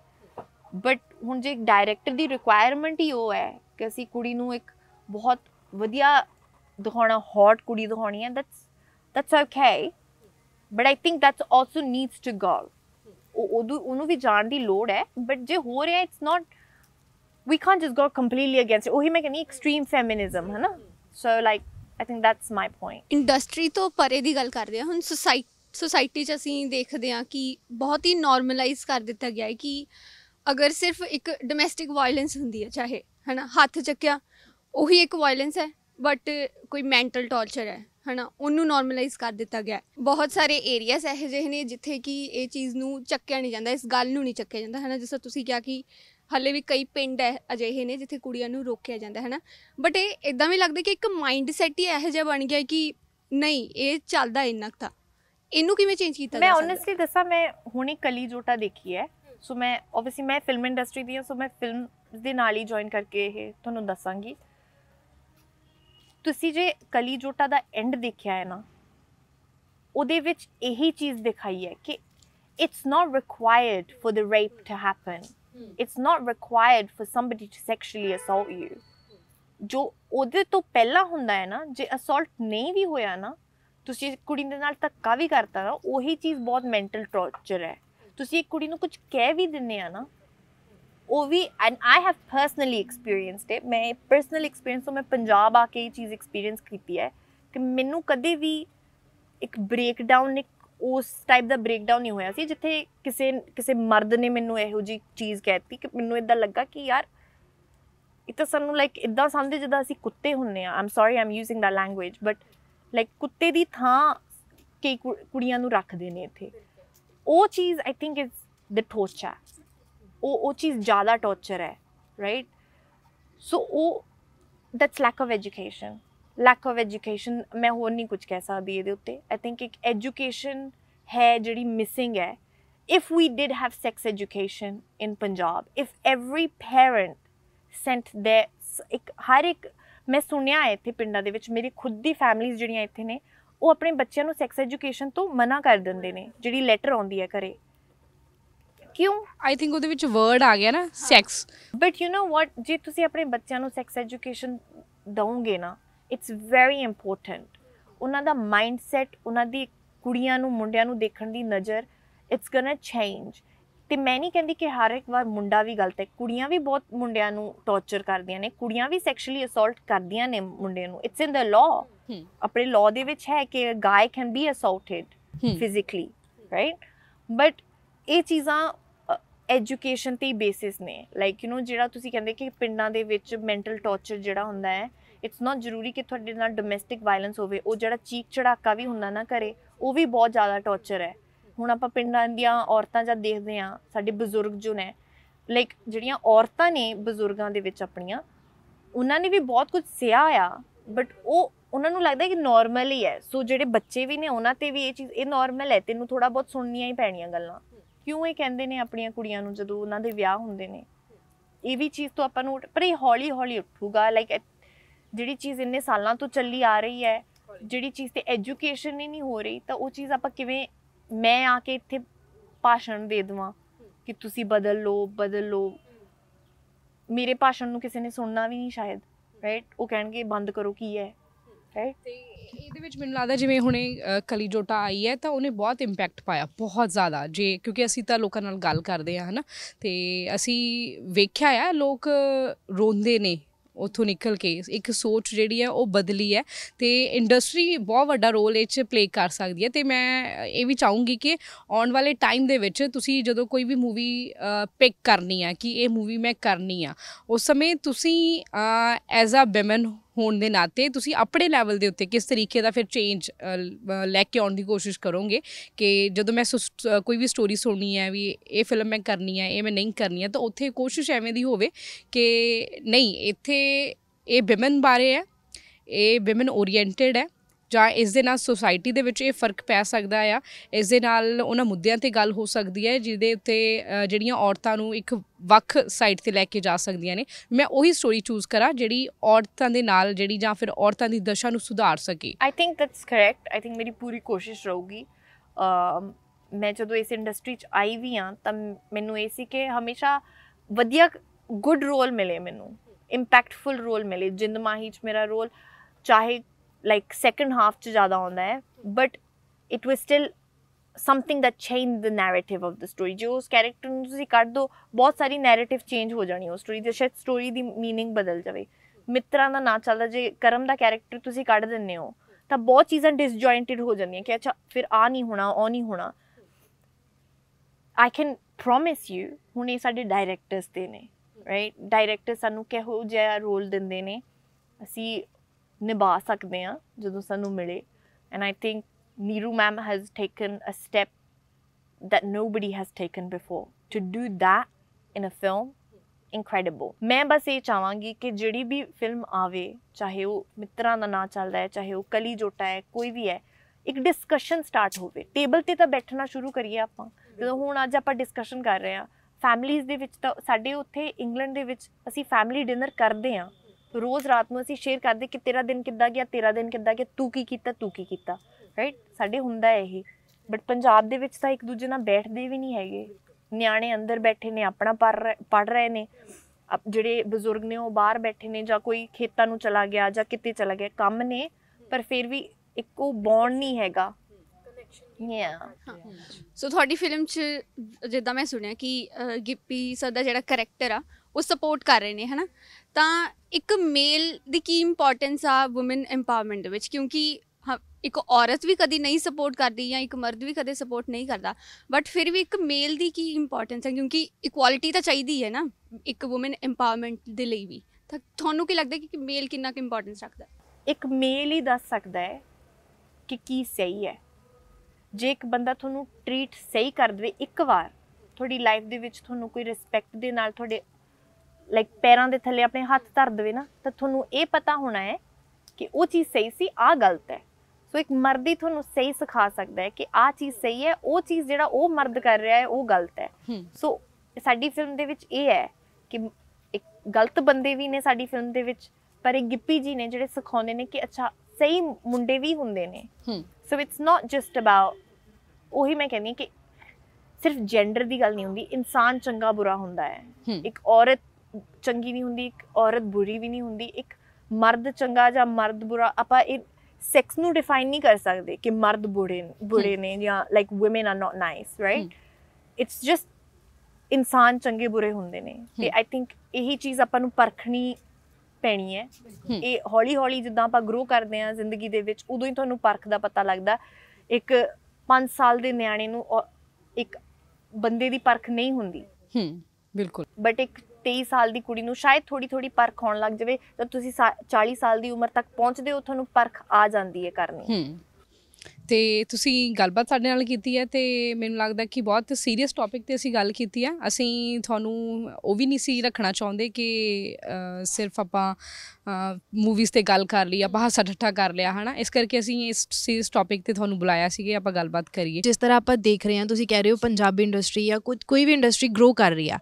ਬਟ ਹੁਣ ਜੇ ਇੱਕ ਡਾਇਰੈਕਟਰ ਦੀ ਰਿਕੁਆਇਰਮੈਂਟ ਹੀ ਉਹ ਹੈ ਕਿ ਅਸੀਂ ਕੁੜੀ ਨੂੰ ਇੱਕ ਬਹੁਤ ਵਧੀਆ ਦਿਖਾਉਣਾ ਹੌਟ ਕੁੜੀ ਦਿਖਾਉਣੀ ਹੈ that's that's okay but I think that's also needs to go ਉਹਨੂੰ ਵੀ ਜਾਣ ਦੀ ਲੋੜ ਹੈ ਬਟ ਜੇ ਹੋ ਰਿਹਾ it's not we can't just go completely against ਉਹ ਹੀ ਮੈਂ ਕਹਿੰਦੀ ਐਕਸਟ੍ਰੀਮ ਫੈਮਿਨਿਜ਼ਮ ਹੈ ਨਾ so like I think that's my point industry ਤੋਂ ਪਰੇ ਦੀ ਗੱਲ ਕਰਦੇ ਹਾਂ ਹੁਣ ਸੋਸਾਇਟੀ ਸੋਸਾਇਟੀ 'ਚ ਅਸੀਂ ਦੇਖਦੇ ਹਾਂ ਕਿ ਬਹੁਤ ਹੀ ਨਾਰਮਲਾਈਜ਼ ਕਰ ਦਿੱਤਾ ਗਿਆ ਹੈ ਕਿ ਅਗਰ ਸਿਰਫ ਇੱਕ ਡੋਮੈਸਟਿਕ ਵਾਇਲੈਂਸ ਹੁੰਦੀ ਹੈ ਚਾਹੇ ਹਨਾ ਹੱਥ ਚੱਕਿਆ ਉਹੀ ਇੱਕ ਵਾਇਲੈਂਸ ਹੈ ਬਟ ਕੋਈ ਮੈਂਟਲ ਟੌਰਚਰ ਹੈ ਹਨਾ ਉਹਨੂੰ ਨਾਰਮਲਾਈਜ਼ ਕਰ ਦਿੱਤਾ ਗਿਆ ਬਹੁਤ ਸਾਰੇ ਏਰੀਆਸ ਇਹੋ ਜਿਹੇ ਨੇ ਜਿੱਥੇ ਕਿ ਇਹ ਚੀਜ਼ ਨੂੰ ਚੱਕਿਆ ਨਹੀਂ ਜਾਂਦਾ ਇਸ ਗੱਲ ਨੂੰ ਨਹੀਂ ਚੱਕਿਆ ਜਾਂਦਾ ਹਨਾ ਜਿਵੇਂ ਤੁਸੀਂ ਕਿਹਾ ਕਿ ਹੱਲੇ ਵੀ ਕਈ ਪਿੰਡ ਹੈ ਅਜਿਹੇ ਨੇ ਜਿੱਥੇ ਕੁੜੀਆਂ ਨੂੰ ਰੋਕਿਆ ਜਾਂਦਾ ਹੈ ਬਟ ਇਹ ਇਦਾਂ ਵੀ ਲੱਗਦਾ ਕਿ ਇੱਕ ਮਾਈਂਡ ਸੈਟ ਹੀ ਇਹੋ ਜਿਹਾ ਬਣ ਗਿਆ ਕਿ ਨਹੀਂ ਇਹ ਚੱਲਦਾ ਇੰਨਾ ਤਾਂ ਇਹਨੂੰ ਕਿਵੇਂ ਚੇਂਜ ਕੀਤਾ ਮੈਂ ਓਨੈਸਟਲੀ ਦੱਸਾਂ ਮੈਂ ਹੁਣੇ ਕਲੀ ਜੋਟਾ ਦੇਖੀ ਹੈ ਸੋ ਮੈਂ ਆਬਵੀਅਸਲੀ ਮੈਂ ਫਿਲਮ ਇੰਡਸਟਰੀ ਦੀ ਹਾਂ ਸੋ ਮੈਂ ਫਿਲਮ ਦੇ ਨਾਲ ਹੀ ਜੁਆਇਨ ਕਰਕੇ ਇਹ ਤੁਹਾਨੂੰ ਦੱਸਾਂਗੀ ਤੁਸੀਂ ਜੇ ਕਲੀ ਜੋਟਾ ਦਾ ਐਂਡ ਦੇਖਿਆ ਹੈ ਨਾ ਉਹਦੇ ਵਿੱਚ ਇਹੀ ਚੀਜ਼ ਦਿਖਾਈ ਹੈ ਕਿ it's not required for the rape to happen it's not required for somebody to sexually assault you ਜੋ ਉਹਦੇ ਤੋਂ ਪਹਿਲਾਂ ਹੁੰਦਾ ਹੈ ਨਾ ਜੇ ਅਸੌਲਟ ਨਹੀਂ ਵੀ ਹੋਇਆ ਨਾ ਤੁਸੀਂ ਕੁੜੀ ਦੇ ਨਾਲ ਧੱਕਾ ਵੀ ਕਰਤਾ ਨਾ ਉਹੀ ਚੀਜ਼ ਬਹੁਤ ਮੈਂਟਲ ਟੌਰਚਰ ਹੈ ਤੁਸੀਂ ਇੱਕ ਕੁੜੀ ਨੂੰ ਕੁਝ ਕਹਿ ਵੀ ਦਿੰਨੇ ਆ ਨਾ ਉਹ ਵੀ and I have personally experienced it ਮੈਂ ਪਰਸਨਲ ਐਕਸਪੀਰੀਐਂਸ ਤੋਂ ਮੈਂ ਪੰਜਾਬ ਆ ਕੇ ਇਹ ਚੀਜ਼ ਐਕਸਪੀਰੀਐਂਸ ਕੀਤੀ ਹੈ ਕਿ ਮੈਨੂੰ ਕਦੇ ਵੀ ਇੱਕ ਬ੍ਰੇਕਡਾਊਨ ਇੱਕ ਉਸ ਟਾਈਪ ਦਾ ਬ੍ਰੇਕਡਾਊਨ ਨਹੀਂ ਹੋਇਆ ਸੀ ਜਿੱਥੇ ਕਿਸੇ ਕਿਸੇ ਮਰਦ ਨੇ ਮੈਨੂੰ ਇਹੋ ਜੀ ਚੀਜ਼ ਕਹਿਤੀ ਕਿ ਮੈਨੂੰ ਇਦਾਂ ਲੱਗਾ ਕਿ ਯਾਰ ਇਹ ਤਾਂ ਸਾਨੂੰ ਲਾਈਕ ਇਦਾਂ ਸਮਝਦੇ ਜਿੱਦਾਂ ਅਸੀਂ ਕੁੱਤੇ ਹੁੰਨੇ ਆ I'm sorry I'm using the language but like ਕੁੱਤੇ ਦੀ ਥਾਂ ਕਈ ਕੁੜੀਆਂ ਨੂੰ ਰੱਖਦੇ ਨੇ ਇੱਥੇ ਉਹ ਚੀਜ਼ ਆਈ ਥਿੰਕ ਇਜ਼ ਦ ਟੋਸਚਾ ਉਹ ਉਹ ਚੀਜ਼ ਜ਼ਿਆਦਾ ਟੌਰਚਰ ਹੈ ਰਾਈਟ ਸੋ ਉਹ that's lack of education lack of education ਮੈਂ ਹੋਰ ਨਹੀਂ ਕੁਝ ਕਹਿ ਸਕਦੀ ਇਹਦੇ ਉੱਤੇ ਆਈ ਥਿੰਕ ਇੱਕ ਐਜੂਕੇਸ਼ਨ ਹੈ ਜਿਹੜੀ ਮਿਸਿੰਗ ਹੈ if we did have sex education in Punjab if every parent sent there ਇੱਕ ਹਰ ਇੱਕ ਮੈਂ ਸੁਣਿਆ ਹੈ ਇੱਥੇ ਪਿੰਡਾਂ ਦੇ ਵਿੱਚ ਮੇਰੀ ਖੁਦ ਦੀ ਫੈਮਲੀਆਂ ਜਿਹੜੀਆਂ ਇੱਥੇ ਨੇ ਉਹ ਆਪਣੇ ਬੱਚਿਆਂ ਨੂੰ ਸੈਕਸ ਐਜੂਕੇਸ਼ਨ ਤੋਂ ਮਨਾ ਕਰ ਦਿੰਦੇ ਨੇ ਜਿਹੜੀ ਲੈਟਰ ਆਉਂਦੀ ਹੈ ਘਰੇ ਕਿਉਂ ਆਈ ਥਿੰਕ ਉਹਦੇ ਵਿੱਚ ਵਰਡ ਆ ਗਿਆ ਨਾ sex but you know what ਜੇ ਤੁਸੀਂ ਆਪਣੇ ਬੱਚਿਆਂ ਨੂੰ ਸੈਕਸ ਐਜੂਕੇਸ਼ਨ ਦਵੋਗੇ ਨਾ ਇਟਸ ਵੈਰੀ ਇੰਪੋਰਟੈਂਟ ਉਹਨਾਂ ਦਾ ਮਾਈਂਡਸੈਟ ਉਹਨਾਂ ਦੀ ਕੁੜੀਆਂ ਨੂੰ ਮੁੰਡਿਆਂ ਨੂੰ ਦੇਖਣ ਦੀ ਨਜ਼ਰ ਇਟਸ ਟੂ ਚੇਂਜ ਤੇ ਮੈਂ ਨਹੀਂ ਕਹਿੰਦੀ ਕਿ ਹਰ ਇੱਕ ਵਾਰ ਮੁੰਡਾ ਵੀ ਗਲਤ ਹੈ ਕੁੜੀਆਂ ਵੀ ਬਹੁਤ ਮੁੰਡਿਆਂ ਨੂੰ ਟੌਰਚਰ ਕਰਦੀਆਂ ਨੇ ਕੁੜੀਆਂ ਵੀ ਸੈਕਸ਼ੂਅਲੀ ਅਸੌਲਟ ਕਰਦੀਆਂ ਨੇ ਮੁੰਡੇ ਨੂੰ ਇਟਸ ਇਨ ਦਾ ਲਾਅ ਆਪਣੇ ਲਾਅ ਦੇ ਵਿੱਚ ਹੈ ਕਿ guy can be assaulted physically right but ਇਹ ਚੀਜ਼ਾਂ ਐਜੂਕੇਸ਼ਨ ਤੇ ਹੀ ਬੇਸਿਸ ਨੇ ਲਾਈਕ ਯੂ نو ਜਿਹੜਾ ਤੁਸੀਂ ਕਹਿੰਦੇ ਕਿ ਪਿੰਡਾਂ ਦੇ ਵਿੱਚ ਮੈਂਟਲ ਟੌਰਚਰ ਜਿਹੜਾ ਹੁੰਦਾ ਹੈ ਇਟਸ ਨਾਟ ਜ਼ਰੂਰੀ ਕਿ ਤੁਹਾਡੇ ਨਾਲ ਡੋਮੈਸਟਿਕ ਵਾਇਲੈਂਸ ਹੋਵੇ ਉਹ ਜਿਹੜਾ ਚੀਕ ਚੜਾਕਾ ਵੀ ਹੁੰਦਾ ਨਾ ਕਰੇ ਉਹ ਵੀ ਬਹੁਤ ਜ਼ਿਆਦਾ ਟੌਰਚਰ ਹੈ ਹੁਣ ਆਪਾਂ ਪਿੰਡਾਂ ਦੀਆਂ ਔਰਤਾਂ ਜਦ ਦੇਖਦੇ ਆ ਸਾਡੇ ਬਜ਼ੁਰਗ ਜੋ ਨੇ ਲਾਈਕ ਜਿਹੜੀਆਂ ਔਰਤਾਂ ਨੇ ਬਜ਼ੁਰਗਾਂ ਦੇ ਵਿੱਚ ਆਪਣੀਆਂ ਉਹਨਾਂ ਨੇ ਵੀ ਬਹੁਤ ਕੁਝ ਸਿਆ ਆ ਬਟ ਉਹ ਉਹਨਾਂ ਨੂੰ ਲੱਗਦਾ ਕਿ ਨਾਰਮਲ ਹੀ ਹੈ ਸੋ ਜਿਹੜੇ ਬੱਚੇ ਵੀ ਨੇ ਉਹਨਾਂ ਤੇ ਵੀ ਇਹ ਚੀਜ਼ ਇਹ ਨਾਰਮਲ ਹੈ ਤੈਨੂੰ ਥੋੜਾ ਬਹੁਤ ਸੁਣਨੀਆਂ ਹੀ ਪੈਣੀਆਂ ਗੱਲਾਂ ਕਿਉਂ ਇਹ ਕਹਿੰਦੇ ਨੇ ਆਪਣੀਆਂ ਕੁੜੀਆਂ ਨੂੰ ਜਦੋਂ ਉਹਨਾਂ ਦੇ ਵਿਆਹ ਹੁੰਦੇ ਨੇ ਇਹ ਵੀ ਚੀਜ਼ ਤੋਂ ਆਪਾਂ ਨੂੰ ਪਰ ਇਹ ਹੌਲੀ ਹੌਲੀ ਉੱਠੂਗਾ ਲਾਈਕ ਜਿਹੜੀ ਚੀਜ਼ ਇੰਨੇ ਸਾਲਾਂ ਤੋਂ ਚੱਲੀ ਆ ਰਹੀ ਹੈ ਜਿਹੜੀ ਚੀਜ਼ ਤੇ ਐਜੂਕੇਸ਼ਨ ਹੀ ਨਹੀਂ ਹੋ ਰਹੀ ਤਾਂ ਉਹ ਚੀਜ਼ ਆਪਾਂ ਕਿਵੇਂ ਮੈਂ ਆ ਕੇ ਇੱਥੇ ਭਾਸ਼ਣ ਦੇ ਦਵਾਂ ਕਿ ਤੁਸੀਂ ਬਦਲ ਲਓ ਬਦਲ ਲਓ ਮੇਰੇ ਭਾਸ਼ਣ ਨੂੰ ਕਿਸੇ ਨੇ ਸੁਣਨਾ ਵੀ ਨਹੀਂ ਸ਼ਾਇਦ ਰਾਈਟ ਉਹ ਕਹਿਣਗੇ ਬੰਦ ਕਰੋ ਕੀ ਹੈ ਰਾਈਟ ਤੇ ਇਹਦੇ ਵਿੱਚ ਮੈਨੂੰ ਲੱਗਦਾ ਜਿਵੇਂ ਹੁਣੇ ਕਲੀ ਜੋਟਾ ਆਈ ਹੈ ਤਾਂ ਉਹਨੇ ਬਹੁਤ ਇੰਪੈਕਟ ਪਾਇਆ ਬਹੁਤ ਜ਼ਿਆਦਾ ਜੇ ਕਿਉਂਕਿ ਅਸੀਂ ਤਾਂ ਲੋਕਾਂ ਨਾਲ ਗੱਲ ਕਰਦੇ ਆ ਹਨਾ ਤੇ ਅਸੀਂ ਵੇਖਿਆ ਆ ਲੋਕ ਰੋਂਦੇ ਨੇ ਉਥੋਂ ਨਿਕਲ ਕੇ ਇੱਕ ਸੋਚ ਜਿਹੜੀ ਹੈ ਉਹ ਬਦਲੀ ਹੈ ਤੇ ਇੰਡਸਟਰੀ ਬਹੁਤ ਵੱਡਾ ਰੋਲ ਇਹ 'ਚ ਪਲੇ ਕਰ ਸਕਦੀ ਹੈ ਤੇ ਮੈਂ ਇਹ ਵੀ ਚਾਹੂੰਗੀ ਕਿ ਆਉਣ ਵਾਲੇ ਟਾਈਮ ਦੇ ਵਿੱਚ ਤੁਸੀਂ ਜਦੋਂ ਕੋਈ ਵੀ ਮੂਵੀ ਪਿਕ ਕਰਨੀ ਆ ਕਿ ਇਹ ਮੂਵੀ ਮੈਂ ਕਰਨੀ ਆ ਉਸ ਸਮੇਂ ਤੁਸੀਂ ਐਜ਼ ਅ ਔਮਨ ਹੋਣ ਦੇ ਨਾਤੇ ਤੁਸੀਂ ਆਪਣੇ ਲੈਵਲ ਦੇ ਉੱਤੇ ਕਿਸ ਤਰੀਕੇ ਦਾ ਫਿਰ ਚੇਂਜ ਲੈ ਕੇ ਆਉਣ ਦੀ ਕੋਸ਼ਿਸ਼ ਕਰੋਗੇ ਕਿ ਜਦੋਂ ਮੈਂ ਕੋਈ ਵੀ ਸਟੋਰੀ ਸੁਣਨੀ ਹੈ ਵੀ ਇਹ ਫਿਲਮ ਮੈਂ ਕਰਨੀ ਹੈ ਇਹ ਮੈਂ ਨਹੀਂ ਕਰਨੀ ਹੈ ਤਾਂ ਉੱਥੇ ਕੋਸ਼ਿਸ਼ ਐਵੇਂ ਦੀ ਹੋਵੇ ਕਿ ਨਹੀਂ ਇੱਥੇ ਇਹ ਵਿਮਨ ਬਾਰੇ ਹੈ ਇਹ ਵਿਮਨ ਓਰੀਐਂਟਡ ਹੈ ਜਾਂ ਇਸ ਦੇ ਨਾਲ ਸੋਸਾਇਟੀ ਦੇ ਵਿੱਚ ਇਹ ਫਰਕ ਪੈ ਸਕਦਾ ਆ ਇਸ ਦੇ ਨਾਲ ਉਹਨਾਂ ਮੁੱਦਿਆਂ ਤੇ ਗੱਲ ਹੋ ਸਕਦੀ ਹੈ ਜਿਹਦੇ ਉੱਤੇ ਜਿਹੜੀਆਂ ਔਰਤਾਂ ਨੂੰ ਇੱਕ ਵੱਖ ਸਾਈਡ ਤੇ ਲੈ ਕੇ ਜਾ ਸਕਦੀਆਂ ਨੇ ਮੈਂ ਉਹੀ ਸਟੋਰੀ ਚੂਜ਼ ਕਰਾਂ ਜਿਹੜੀ ਔਰਤਾਂ ਦੇ ਨਾਲ ਜਿਹੜੀ ਜਾਂ ਫਿਰ ਔਰਤਾਂ ਦੀ ਦਸ਼ਾ ਨੂੰ ਸੁਧਾਰ ਸਕੇ I think that's correct I think ਮੇਰੀ ਪੂਰੀ ਕੋਸ਼ਿਸ਼ ਰਹੂਗੀ ਮੈਂ ਜਦੋਂ ਇਸ ਇੰਡਸਟਰੀ 'ਚ ਆਈ ਵੀ ਆ ਤਾਂ ਮੈਨੂੰ ਇਹ ਸੀ ਕਿ ਹਮੇਸ਼ਾ ਵਧੀਆ ਗੁੱਡ ਰੋਲ ਮਿਲੇ ਮੈਨੂੰ ਇੰਪੈਕਟਫੁਲ ਰੋਲ ਮਿਲੇ ਜਿੰਦ ਮਾਹੀ 'ਚ ਮੇਰਾ ਰੋਲ ਚਾਹੇ ਲਾਈਕ ਸੈਕੰਡ ਹਾਫ ਚ ਜ਼ਿਆਦਾ ਆਉਂਦਾ ਹੈ but it was still something that change the narrative of the story ਜੋ ਉਸ ਕੈਰੈਕਟਰ ਨੂੰ ਤੁਸੀਂ ਕੱਢ ਦੋ ਬਹੁਤ ਸਾਰੀ ਨੈਰੇਟਿਵ ਚੇਂਜ ਹੋ ਜਾਣੀ ਉਸ ਸਟੋਰੀ ਦੀ ਸ਼ਾਇਦ ਸਟੋਰੀ ਦੀ ਮੀਨਿੰਗ ਬਦਲ ਜਾਵੇ ਮਿੱਤਰਾਂ ਦਾ ਨਾ ਚੱਲਦਾ ਜੇ ਕਰਮ ਦਾ ਕੈਰੈਕਟਰ ਤੁਸੀਂ ਕੱਢ ਦਿੰਨੇ ਹੋ ਤਾਂ ਬਹੁਤ ਚੀਜ਼ਾਂ ਡਿਸਜੁਆਇੰਟਡ ਹੋ ਜਾਂਦੀਆਂ ਕਿ ਅੱਛਾ ਫਿਰ ਆ ਨਹੀਂ ਹੋਣਾ ਉਹ ਨਹੀਂ ਹੋਣਾ ਆਈ ਕੈਨ ਪ੍ਰੋਮਿਸ ਯੂ ਹੁਣ ਇਹ ਸਾਡੇ ਡਾਇਰੈਕਟਰਸ ਦੇ ਨੇ ਰਾਈਟ ਡਾਇਰੈਕਟਰ ਸਾਨੂੰ ਕਿਹੋ ਜਿਹਾ ਰੋਲ ਦਿੰਦੇ ਨੇ ਅਸੀਂ ਨਿਭਾ ਸਕਦੇ ਆ ਜਦੋਂ ਸਾਨੂੰ ਮਿਲੇ and I think Neeru ma'am has taken a step that nobody has taken before to do that in a film incredible ਮੈਂ ਬਸ ਇਹ ਚਾਹਾਂਗੀ ਕਿ ਜਿਹੜੀ ਵੀ ਫਿਲਮ ਆਵੇ ਚਾਹੇ ਉਹ ਮਿੱਤਰਾਂ ਦਾ ਨਾਂ ਚੱਲਦਾ ਹੈ ਚਾਹੇ ਉਹ ਕਲੀ ਜੋਟਾ ਹੈ ਕੋਈ ਵੀ ਹੈ ਇੱਕ ਡਿਸਕਸ਼ਨ ਸਟਾਰਟ ਹੋਵੇ ਟੇਬਲ ਤੇ ਤਾਂ ਬੈਠਣਾ ਸ਼ੁਰੂ ਕਰੀਏ ਆਪਾਂ ਜਦੋਂ ਹੁਣ ਅੱਜ ਆਪਾਂ ਡਿਸਕਸ਼ਨ ਕਰ ਰਹੇ ਆ ਫੈਮਲੀਆਂ ਦੇ ਵਿੱਚ ਤਾਂ ਸਾਡੇ ਉੱਥੇ ਇੰਗਲੈਂਡ ਦੇ ਵਿੱਚ ਅਸੀਂ ਫੈਮਿਲੀ ਡਿਨਰ ਕਰਦੇ ਆ ਰੋਜ਼ ਰਾਤ ਨੂੰ ਅਸੀਂ ਸ਼ੇਅਰ ਕਰਦੇ ਕਿ ਤੇਰਾ ਦਿਨ ਕਿੱਦਾਂ ਗਿਆ ਤੇਰਾ ਦਿਨ ਕਿੱਦਾਂ ਗਿਆ ਤੂੰ ਕੀ ਕੀਤਾ ਤੂੰ ਕੀ ਕੀਤਾ ਰਾਈਟ ਸਾਡੇ ਹੁੰਦਾ ਇਹ ਬਟ ਪੰਜਾਬ ਦੇ ਵਿੱਚ ਤਾਂ ਇੱਕ ਦੂਜੇ ਨਾਲ ਬੈਠਦੇ ਵੀ ਨਹੀਂ ਹੈਗੇ ਨਿਆਣੇ ਅੰਦਰ ਬੈਠੇ ਨੇ ਆਪਣਾ ਪੜ ਰਹੇ ਨੇ ਜਿਹੜੇ ਬਜ਼ੁਰਗ ਨੇ ਉਹ ਬਾਹਰ ਬੈਠੇ ਨੇ ਜਾਂ ਕੋਈ ਖੇਤਾਂ ਨੂੰ ਚਲਾ ਗਿਆ ਜਾਂ ਕਿਤੇ ਚਲਾ ਗਿਆ ਕੰਮ ਨੇ ਪਰ ਫਿਰ ਵੀ ਇੱਕ ਉਹ ਬੌਂਡ ਨਹੀਂ ਹੈਗਾ ਯਾ ਸੋ ਤੁਹਾਡੀ ਫਿਲਮ 'ਚ ਜਿੱਦਾਂ ਮੈਂ ਸੁਣਿਆ ਕਿ ਗਿੱਪੀ ਸਰ ਦਾ ਜਿਹੜਾ ਕੈਰੈਕਟਰ ਆ ਉਹ ਸਪੋਰਟ ਕਰ ਰਹੇ ਨੇ ਹਨਾ ਤਾਂ ਇੱਕ ਮੇਲ ਦੀ ਕੀ ਇੰਪੋਰਟੈਂਸ ਆ ਔਮਨ ਐਮਪਾਵਰਮੈਂਟ ਦੇ ਵਿੱਚ ਕਿਉਂਕਿ ਇੱਕ ਔਰਤ ਵੀ ਕਦੀ ਨਹੀਂ ਸਪੋਰਟ ਕਰਦੀ ਜਾਂ ਇੱਕ ਮਰਦ ਵੀ ਕਦੇ ਸਪੋਰਟ ਨਹੀਂ ਕਰਦਾ ਬਟ ਫਿਰ ਵੀ ਇੱਕ ਮੇਲ ਦੀ ਕੀ ਇੰਪੋਰਟੈਂਸ ਹੈ ਕਿਉਂਕਿ ਇਕੁਆਲਿਟੀ ਤਾਂ ਚਾਹੀਦੀ ਹੈ ਨਾ ਇੱਕ ਔਮਨ ਐਮਪਾਵਰਮੈਂਟ ਦੇ ਲਈ ਵੀ ਤਾਂ ਤੁਹਾਨੂੰ ਕੀ ਲੱਗਦਾ ਕਿ ਮੇਲ ਕਿੰਨਾ ਕੁ ਇੰਪੋਰਟੈਂਸ ਰੱਖਦਾ ਇੱਕ ਮੇਲ ਹੀ ਦੱਸ ਸਕਦਾ ਹੈ ਕਿ ਕੀ ਸਹੀ ਹੈ ਜੇ ਇੱਕ ਬੰਦਾ ਤੁਹਾਨੂੰ ਟ੍ਰੀਟ ਸਹੀ ਕਰ ਦੇਵੇ ਇੱਕ ਵਾਰ ਤੁਹਾਡੀ ਲਾਈਫ ਦੇ ਵਿੱਚ ਤੁਹਾਨੂੰ ਕੋਈ ਰਿਸਪੈਕਟ ਦੇ ਨਾਲ ਤੁਹਾਡੇ ਲਾਈਕ ਪੈਰਾਂ ਦੇ ਥੱਲੇ ਆਪਣੇ ਹੱਥ ਧਰ ਦੇਵੇ ਨਾ ਤਾਂ ਤੁਹਾਨੂੰ ਇਹ ਪਤਾ ਹੋਣਾ ਹੈ ਕਿ ਉਹ ਚੀਜ਼ ਸਹੀ ਸੀ ਆ ਗਲਤ ਹੈ ਸੋ ਇੱਕ ਮਰਦ ਹੀ ਤੁਹਾਨੂੰ ਸਹੀ ਸਿਖਾ ਸਕਦਾ ਹੈ ਕਿ ਆ ਚੀਜ਼ ਸਹੀ ਹੈ ਉਹ ਚੀਜ਼ ਜਿਹੜਾ ਉਹ ਮਰਦ ਕਰ ਰਿਹਾ ਹੈ ਉਹ ਗਲਤ ਹੈ ਸੋ ਸਾਡੀ ਫਿਲਮ ਦੇ ਵਿੱਚ ਇਹ ਹੈ ਕਿ ਇੱਕ ਗਲਤ ਬੰਦੇ ਵੀ ਨੇ ਸਾਡੀ ਫਿਲਮ ਦੇ ਵਿੱਚ ਪਰ ਇਹ ਗਿੱਪੀ ਜੀ ਨੇ ਜਿਹੜੇ ਸਿਖਾਉਂਦੇ ਨੇ ਕਿ ਅੱਛਾ ਸਹੀ ਮੁੰਡੇ ਵੀ ਹੁੰਦੇ ਨੇ so it's not just about ਉਹੀ ਮੈਂ ਕਹਿੰਦੀ ਕਿ ਸਿਰਫ ਜੈਂਡਰ ਦੀ ਗੱਲ ਨਹੀਂ ਹੁੰਦੀ ਇਨਸਾਨ ਚੰਗਾ ਬੁਰਾ ਹੁੰਦਾ ਹੈ ਇੱਕ ਔਰਤ ਚੰਗੀ ਨਹੀਂ ਹੁੰਦੀ ਇੱਕ ਔਰਤ ਬੁਰੀ ਵੀ ਨਹੀਂ ਹੁੰਦੀ ਇੱਕ ਮਰਦ ਚੰਗਾ ਜਾਂ ਮਰਦ ਬੁਰਾ ਆਪਾਂ ਇਹ ਸੈਕਸ ਨੂੰ ਡਿਫਾਈਨ ਨਹੀਂ ਕਰ ਸਕਦੇ ਕਿ ਮਰਦ ਬੁਰੇ ਬੁਰੇ ਨੇ ਜਾਂ like women are not nice right it's just ਇਨਸਾਨ ਚੰਗੇ ਬੁਰੇ ਹੁੰਦੇ ਨੇ ਤੇ ਆਈ ਥਿੰਕ ਇਹੀ ਚੀਜ਼ ਆਪਾਂ ਨੂੰ ਪਰਖਣੀ ਪੈਣੀ ਹੈ ਇਹ ਹੌਲੀ ਹੌਲੀ ਜਿੱਦਾਂ ਆਪਾਂ ਗਰੋ ਕਰਦੇ ਆਂ ਜ਼ਿੰਦਗੀ ਦੇ ਵਿੱਚ ਉਦੋਂ ਹੀ ਤੁਹਾਨੂੰ ਪਰਖ ਦਾ ਪਤਾ ਲੱਗਦਾ ਇੱਕ 5 ਸਾਲ ਦੇ ਨਿਆਣੇ ਨੂੰ ਇੱਕ ਬੰਦੇ ਦੀ ਪਰਖ ਨਹੀਂ ਹੁੰਦੀ ਹੂੰ ਬਿਲਕੁਲ ਬਟ ਇੱਕ 23 ਸਾਲ ਦੀ ਕੁੜੀ ਨੂੰ ਸ਼ਾਇਦ ਥੋੜੀ ਥੋੜੀ ਪਰਖ ਆਉਣ ਲੱਗ ਜਾਵੇ ਤਾਂ ਤੁਸੀਂ 40 ਸਾਲ ਦੀ ਉਮਰ ਤੱਕ ਪਹੁੰਚਦੇ ਹੋ ਤੁਹਾਨੂੰ ਪਰਖ ਆ ਜਾਂਦੀ ਹੈ ਕਰਨੀ ਤੇ ਤੁਸੀਂ ਗੱਲਬਾਤ ਸਾਡੇ ਨਾਲ ਕੀਤੀ ਹੈ ਤੇ ਮੈਨੂੰ ਲੱਗਦਾ ਕਿ ਬਹੁਤ ਸੀਰੀਅਸ ਟੌਪਿਕ ਤੇ ਅਸੀਂ ਗੱਲ ਕੀਤੀ ਹੈ ਅਸੀਂ ਤੁਹਾਨੂੰ ਉਹ ਵੀ ਨਹੀਂ ਸੀ ਰੱਖਣਾ ਚਾਹੁੰਦੇ ਕਿ ਸਿਰਫ ਆਪਾਂ ਮੂਵੀਜ਼ ਤੇ ਗੱਲ ਕਰ ਲਈ ਆਪਾਂ ਹੱਸਾ ਠੱਠਾ ਕਰ ਲਿਆ ਹਨਾ ਇਸ ਕਰਕੇ ਅਸੀਂ ਇਸ ਸੀਰੀਅਸ ਟੌਪਿਕ ਤੇ ਤੁਹਾਨੂੰ ਬੁਲਾਇਆ ਸੀ ਕਿ ਆਪਾਂ ਗੱਲਬਾਤ ਕਰੀਏ ਜਿਸ ਤਰ੍ਹਾਂ ਆਪਾਂ ਦੇਖ ਰਹੇ ਹਾਂ ਤੁਸੀਂ ਕਹਿ ਰਹੇ ਹੋ ਪੰਜਾਬੀ ਇੰਡਸਟਰੀ ਜਾਂ ਕੋਈ ਵੀ ਇੰਡਸਟਰੀ ਗਰੋ ਕਰ ਰਹੀ ਆ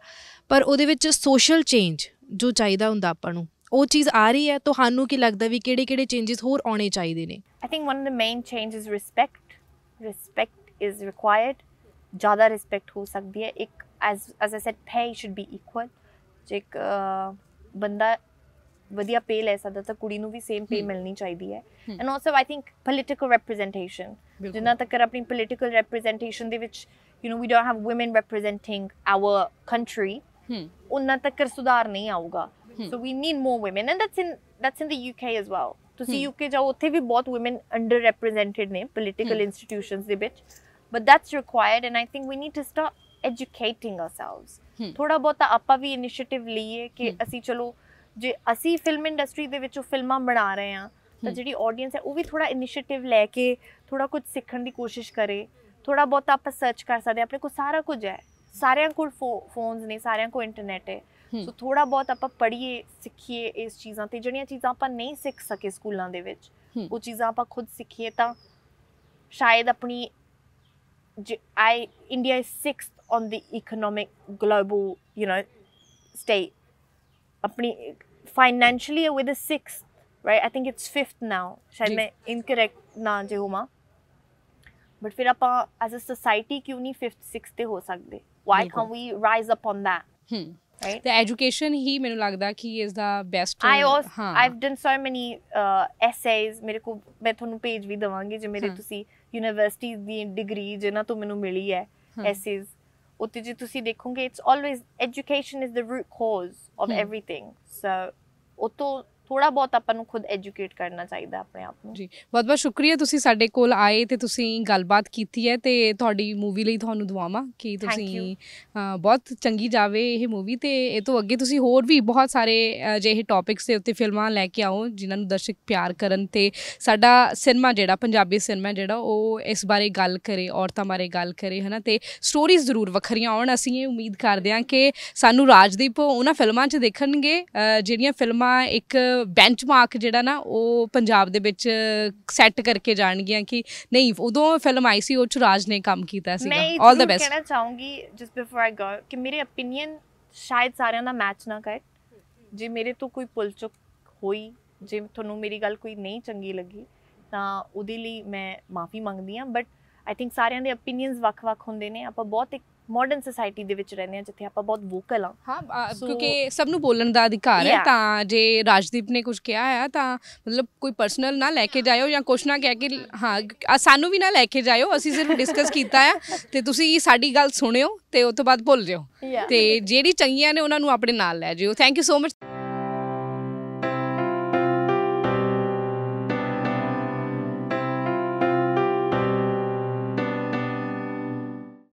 ਪਰ ਉਹਦੇ ਵਿੱਚ ਸੋਸ਼ਲ ਚੇਂਜ ਜੋ ਚਾਹੀਦਾ ਹੁੰਦਾ ਆਪਾਂ ਨੂੰ ਉਹ ਚੀਜ਼ ਆ ਰਹੀ ਹੈ ਤੁਹਾਨੂੰ ਕੀ ਲੱਗਦਾ ਵੀ ਕਿਹੜੇ ਕਿਹੜੇ ਚੇਂजेस ਹੋਰ ਆਉਣੇ ਚਾਹੀਦੇ ਨੇ I think one of the main change is respect respect is required ਜ਼ਿਆਦਾ ਰਿਸਪੈਕਟ ਹੋ ਸਕਦੀ ਹੈ ਇੱਕ as as I said pay should be equal ਜੇ ਇੱਕ ਬੰਦਾ ਵਧੀਆ ਪੇ ਲੈ ਸਕਦਾ ਤਾਂ ਕੁੜੀ ਨੂੰ ਵੀ ਸੇਮ ਪੇ ਮਿਲਣੀ ਚਾਹੀਦੀ ਹੈ and also I think political representation ਜਿੰਨਾ ਤੱਕ ਆਪਣੀ ਪੋਲਿਟੀਕਲ ਰਿਪਰੈਜ਼ੈਂਟੇਸ਼ਨ ਦੇ ਵਿੱਚ you know we don't have women representing our country ਉਹਨਾਂ ਤੱਕ ਸੁਧਾਰ ਨਹੀਂ ਆਊਗਾ so we need more women and that's in that's in the UK as well ਤੁਸੀਂ ਯੂਕੇ ਜਾਓ ਉੱਥੇ ਵੀ ਬਹੁਤ ਔਮਨ ਅੰਡਰ ਰਿਪਰੈਜ਼ੈਂਟਡ ਨੇ ਪੋਲੀਟੀਕਲ ਇੰਸਟੀਟਿਊਸ਼ਨਸ ਦੇ ਵਿੱਚ but that's required and I think we need to start ਐਜੂਕੇਟਿੰਗ ourselves ਥੋੜਾ ਬਹੁਤਾ ਆਪਾਂ ਵੀ ਇਨੀਸ਼ੀਏਟਿਵ ਲਈਏ ਕਿ ਅਸੀਂ ਚਲੋ ਜੇ ਅਸੀਂ ਫਿਲਮ ਇੰਡਸਟਰੀ ਦੇ ਵਿੱਚੋਂ ਫਿਲਮਾਂ ਬਣਾ ਰਹੇ ਆ ਤਾਂ ਜਿਹੜੀ ਆਡੀਅנס ਹੈ ਉਹ ਵੀ ਥੋੜਾ ਇਨੀਸ਼ੀਏਟਿਵ ਲੈ ਕੇ ਥੋੜਾ ਕੁਝ ਸਿੱਖਣ ਦੀ ਕੋਸ਼ਿਸ਼ ਕਰੇ ਥੋੜਾ ਬਹੁਤ ਆਪਾਂ ਸਰਚ ਕਰ ਸਕਦੇ ਆਪਣੇ ਕੋਲ ਸਾਰਾ ਕੁਝ ਹੈ ਸਾਰਿਆਂ ਕੋਲ ਫੋਨਸ ਨੇ ਸਾਰਿਆਂ ਕੋਲ ਇੰਟਰਨੈਟ ਹੈ ਸੋ ਥੋੜਾ ਬਹੁਤ ਆਪਾਂ ਪੜ੍ਹੀਏ ਸਿੱਖੀਏ ਇਸ ਚੀਜ਼ਾਂ ਤੇ ਜਿਹੜੀਆਂ ਚੀਜ਼ਾਂ ਆਪਾਂ ਨਹੀਂ ਸਿੱਖ ਸਕੇ ਸਕੂਲਾਂ ਦੇ ਵਿੱਚ ਉਹ ਚੀਜ਼ਾਂ ਆਪਾਂ ਖੁਦ ਸਿੱਖੀਏ ਤਾਂ ਸ਼ਾਇਦ ਆਪਣੀ ਆਈ India is 6th on the economic global you know state ਆਪਣੀ financially with a 6th right I think it's 5th now ਸ਼ਾਇਦ ਮੈਂ ਇਨਕਰੈਕਟ ਨਾ ਜੇ ਹੋਵਾਂ ਬਟ ਫਿਰ ਆਪਾਂ ਐਜ਼ ਅ ਸੋਸਾਇਟੀ ਕਿਉਂ ਨਹੀਂ 5th 6th ਤੇ ਹੋ ਸਕਦੇ why can't we rise up on that hmm. right the education he mainu lagda ki is the best i also ਹਾਂ. i've done so many uh, essays ਮੇਰੇ ਕੋ ਮੈਂ ਤੁਹਾਨੂੰ ਪੇਜ ਵੀ ਦਵਾਂਗੀ ਜੇ ਮੇਰੇ ਤੁਸੀਂ ਯੂਨੀਵਰਸਿਟੀ ਦੀ ਡਿਗਰੀ ਜਿਹਨਾਂ to mainu mili hai essays ਉੱਤੇ ਜੇ ਤੁਸੀਂ ਦੇਖੋਗੇ it's always education is the root cause of everything so ਉਤੋਂ ਥੋੜਾ ਬਹੁਤ ਆਪਾਂ ਨੂੰ ਖੁਦ ਐਜੂਕੇਟ ਕਰਨਾ ਚਾਹੀਦਾ ਆਪਣੇ ਆਪ ਨੂੰ ਜੀ ਬਹੁਤ ਬਹੁਤ ਸ਼ੁਕਰੀਆ ਤੁਸੀਂ ਸਾਡੇ ਕੋਲ ਆਏ ਤੇ ਤੁਸੀਂ ਗੱਲਬਾਤ ਕੀਤੀ ਹੈ ਤੇ ਤੁਹਾਡੀ ਮੂਵੀ ਲਈ ਤੁਹਾਨੂੰ ਦੁਆਵਾਂ ਕਿ ਤੁਸੀਂ ਬਹੁਤ ਚੰਗੀ ਜਾਵੇ ਇਹ ਮੂਵੀ ਤੇ ਇਹ ਤੋਂ ਅੱਗੇ ਤੁਸੀਂ ਹੋਰ ਵੀ ਬਹੁਤ ਸਾਰੇ ਜਿਹੇ ਟੌਪਿਕਸ ਦੇ ਉੱਤੇ ਫਿਲਮਾਂ ਲੈ ਕੇ ਆਓ ਜਿਨ੍ਹਾਂ ਨੂੰ ਦਰਸ਼ਕ ਪਿਆਰ ਕਰਨ ਤੇ ਸਾਡਾ ਸਿਨੇਮਾ ਜਿਹੜਾ ਪੰਜਾਬੀ ਸਿਨੇਮਾ ਜਿਹੜਾ ਉਹ ਇਸ ਬਾਰੇ ਗੱਲ ਕਰੇ ਔਰਤਾਂ ਬਾਰੇ ਗੱਲ ਕਰੇ ਹਨਾ ਤੇ ਸਟੋਰੀਜ਼ ਜ਼ਰੂਰ ਵੱਖਰੀਆਂ ਆਉਣ ਅਸੀਂ ਇਹ ਉਮੀਦ ਕਰਦੇ ਹਾਂ ਕਿ ਸਾਨੂੰ ਰਾਜਦੀਪ ਉਹਨਾਂ ਫਿਲਮਾਂ 'ਚ ਦੇਖਣਗੇ ਜਿਹੜੀਆਂ ਫਿਲਮਾਂ ਇੱਕ ਬੈਂਚਮਾਰਕ ਜਿਹੜਾ ਨਾ ਉਹ ਪੰਜਾਬ ਦੇ ਵਿੱਚ ਸੈੱਟ ਕਰਕੇ ਜਾਣਗੀਆਂ ਕਿ ਨਹੀਂ ਉਦੋਂ ਫਿਲਮ ਆਈ ਸੀ ਉਹ ਚ ਰਾਜ ਨੇ ਕੰਮ ਕੀਤਾ ਸੀਗਾ ਆਲ ਦਾ ਬੈਸਟ ਮੈਂ ਕਹਿਣਾ ਚਾਹੂੰਗੀ ਜਸਟ ਬਿਫੋਰ ਆਈ ਗੋ ਕਿ ਮੇਰੇ opinion ਸ਼ਾਇਦ ਸਾਰਿਆਂ ਦਾ ਮੈਚ ਨਾ ਕਰੇ ਜੇ ਮੇਰੇ ਤੋਂ ਕੋਈ ਪੁੱਲ ਚੁੱਕ ਹੋਈ ਜੇ ਤੁਹਾਨੂੰ ਮੇਰੀ ਗੱਲ ਕੋਈ ਨਹੀਂ ਚੰਗੀ ਲੱਗੀ ਤਾਂ ਉਹਦੇ ਲਈ ਮੈਂ ਮਾਫੀ ਮੰਗਦੀ ਆ ਬਟ ਆਈ ਥਿੰਕ ਸਾਰਿਆਂ ਦੇ opinions ਵੱਖ-ਵੱਖ ਹੁੰਦੇ ਨੇ ਆਪਾਂ ਬਹੁਤ ਇੱਕ ਮਾਡਰਨ ਸੋਸਾਇਟੀ ਦੇ ਵਿੱਚ ਰਹਿੰਦੇ ਆ ਜਿੱਥੇ ਆਪਾਂ ਬਹੁਤ ਵੋਕਲ ਆ ਹਾਂ ਕਿਉਂਕਿ ਸਭ ਨੂੰ ਬੋਲਣ ਦਾ ਅਧਿਕਾਰ ਹੈ ਤਾਂ ਜੇ ਰਾਜਦੀਪ ਨੇ ਕੁਝ ਕਿਹਾ ਆ ਤਾਂ ਮਤਲਬ ਕੋਈ ਪਰਸਨਲ ਨਾ ਲੈ ਕੇ ਜਾਇਓ ਜਾਂ ਕੁਛ ਨਾ ਕਹਿ ਕੇ ਹਾਂ ਸਾਨੂੰ ਵੀ ਨਾ ਲੈ ਕੇ ਜਾਇਓ ਅਸੀਂ ਸਿਰਫ ਡਿਸਕਸ ਕੀਤਾ ਆ ਤੇ ਤੁਸੀਂ ਸਾਡੀ ਗੱਲ ਸੁਣਿਓ ਤੇ ਉਸ ਤੋਂ ਬਾਅਦ ਭੁੱਲ ਜਿਓ ਤੇ ਜਿਹੜੀ ਚੰਗੀਆਂ ਨੇ ਉਹਨਾਂ ਨੂੰ ਆਪਣੇ ਨਾਲ ਲੈ ਜਿਓ ਥੈਂਕ ਯੂ ਸੋ ਮਚ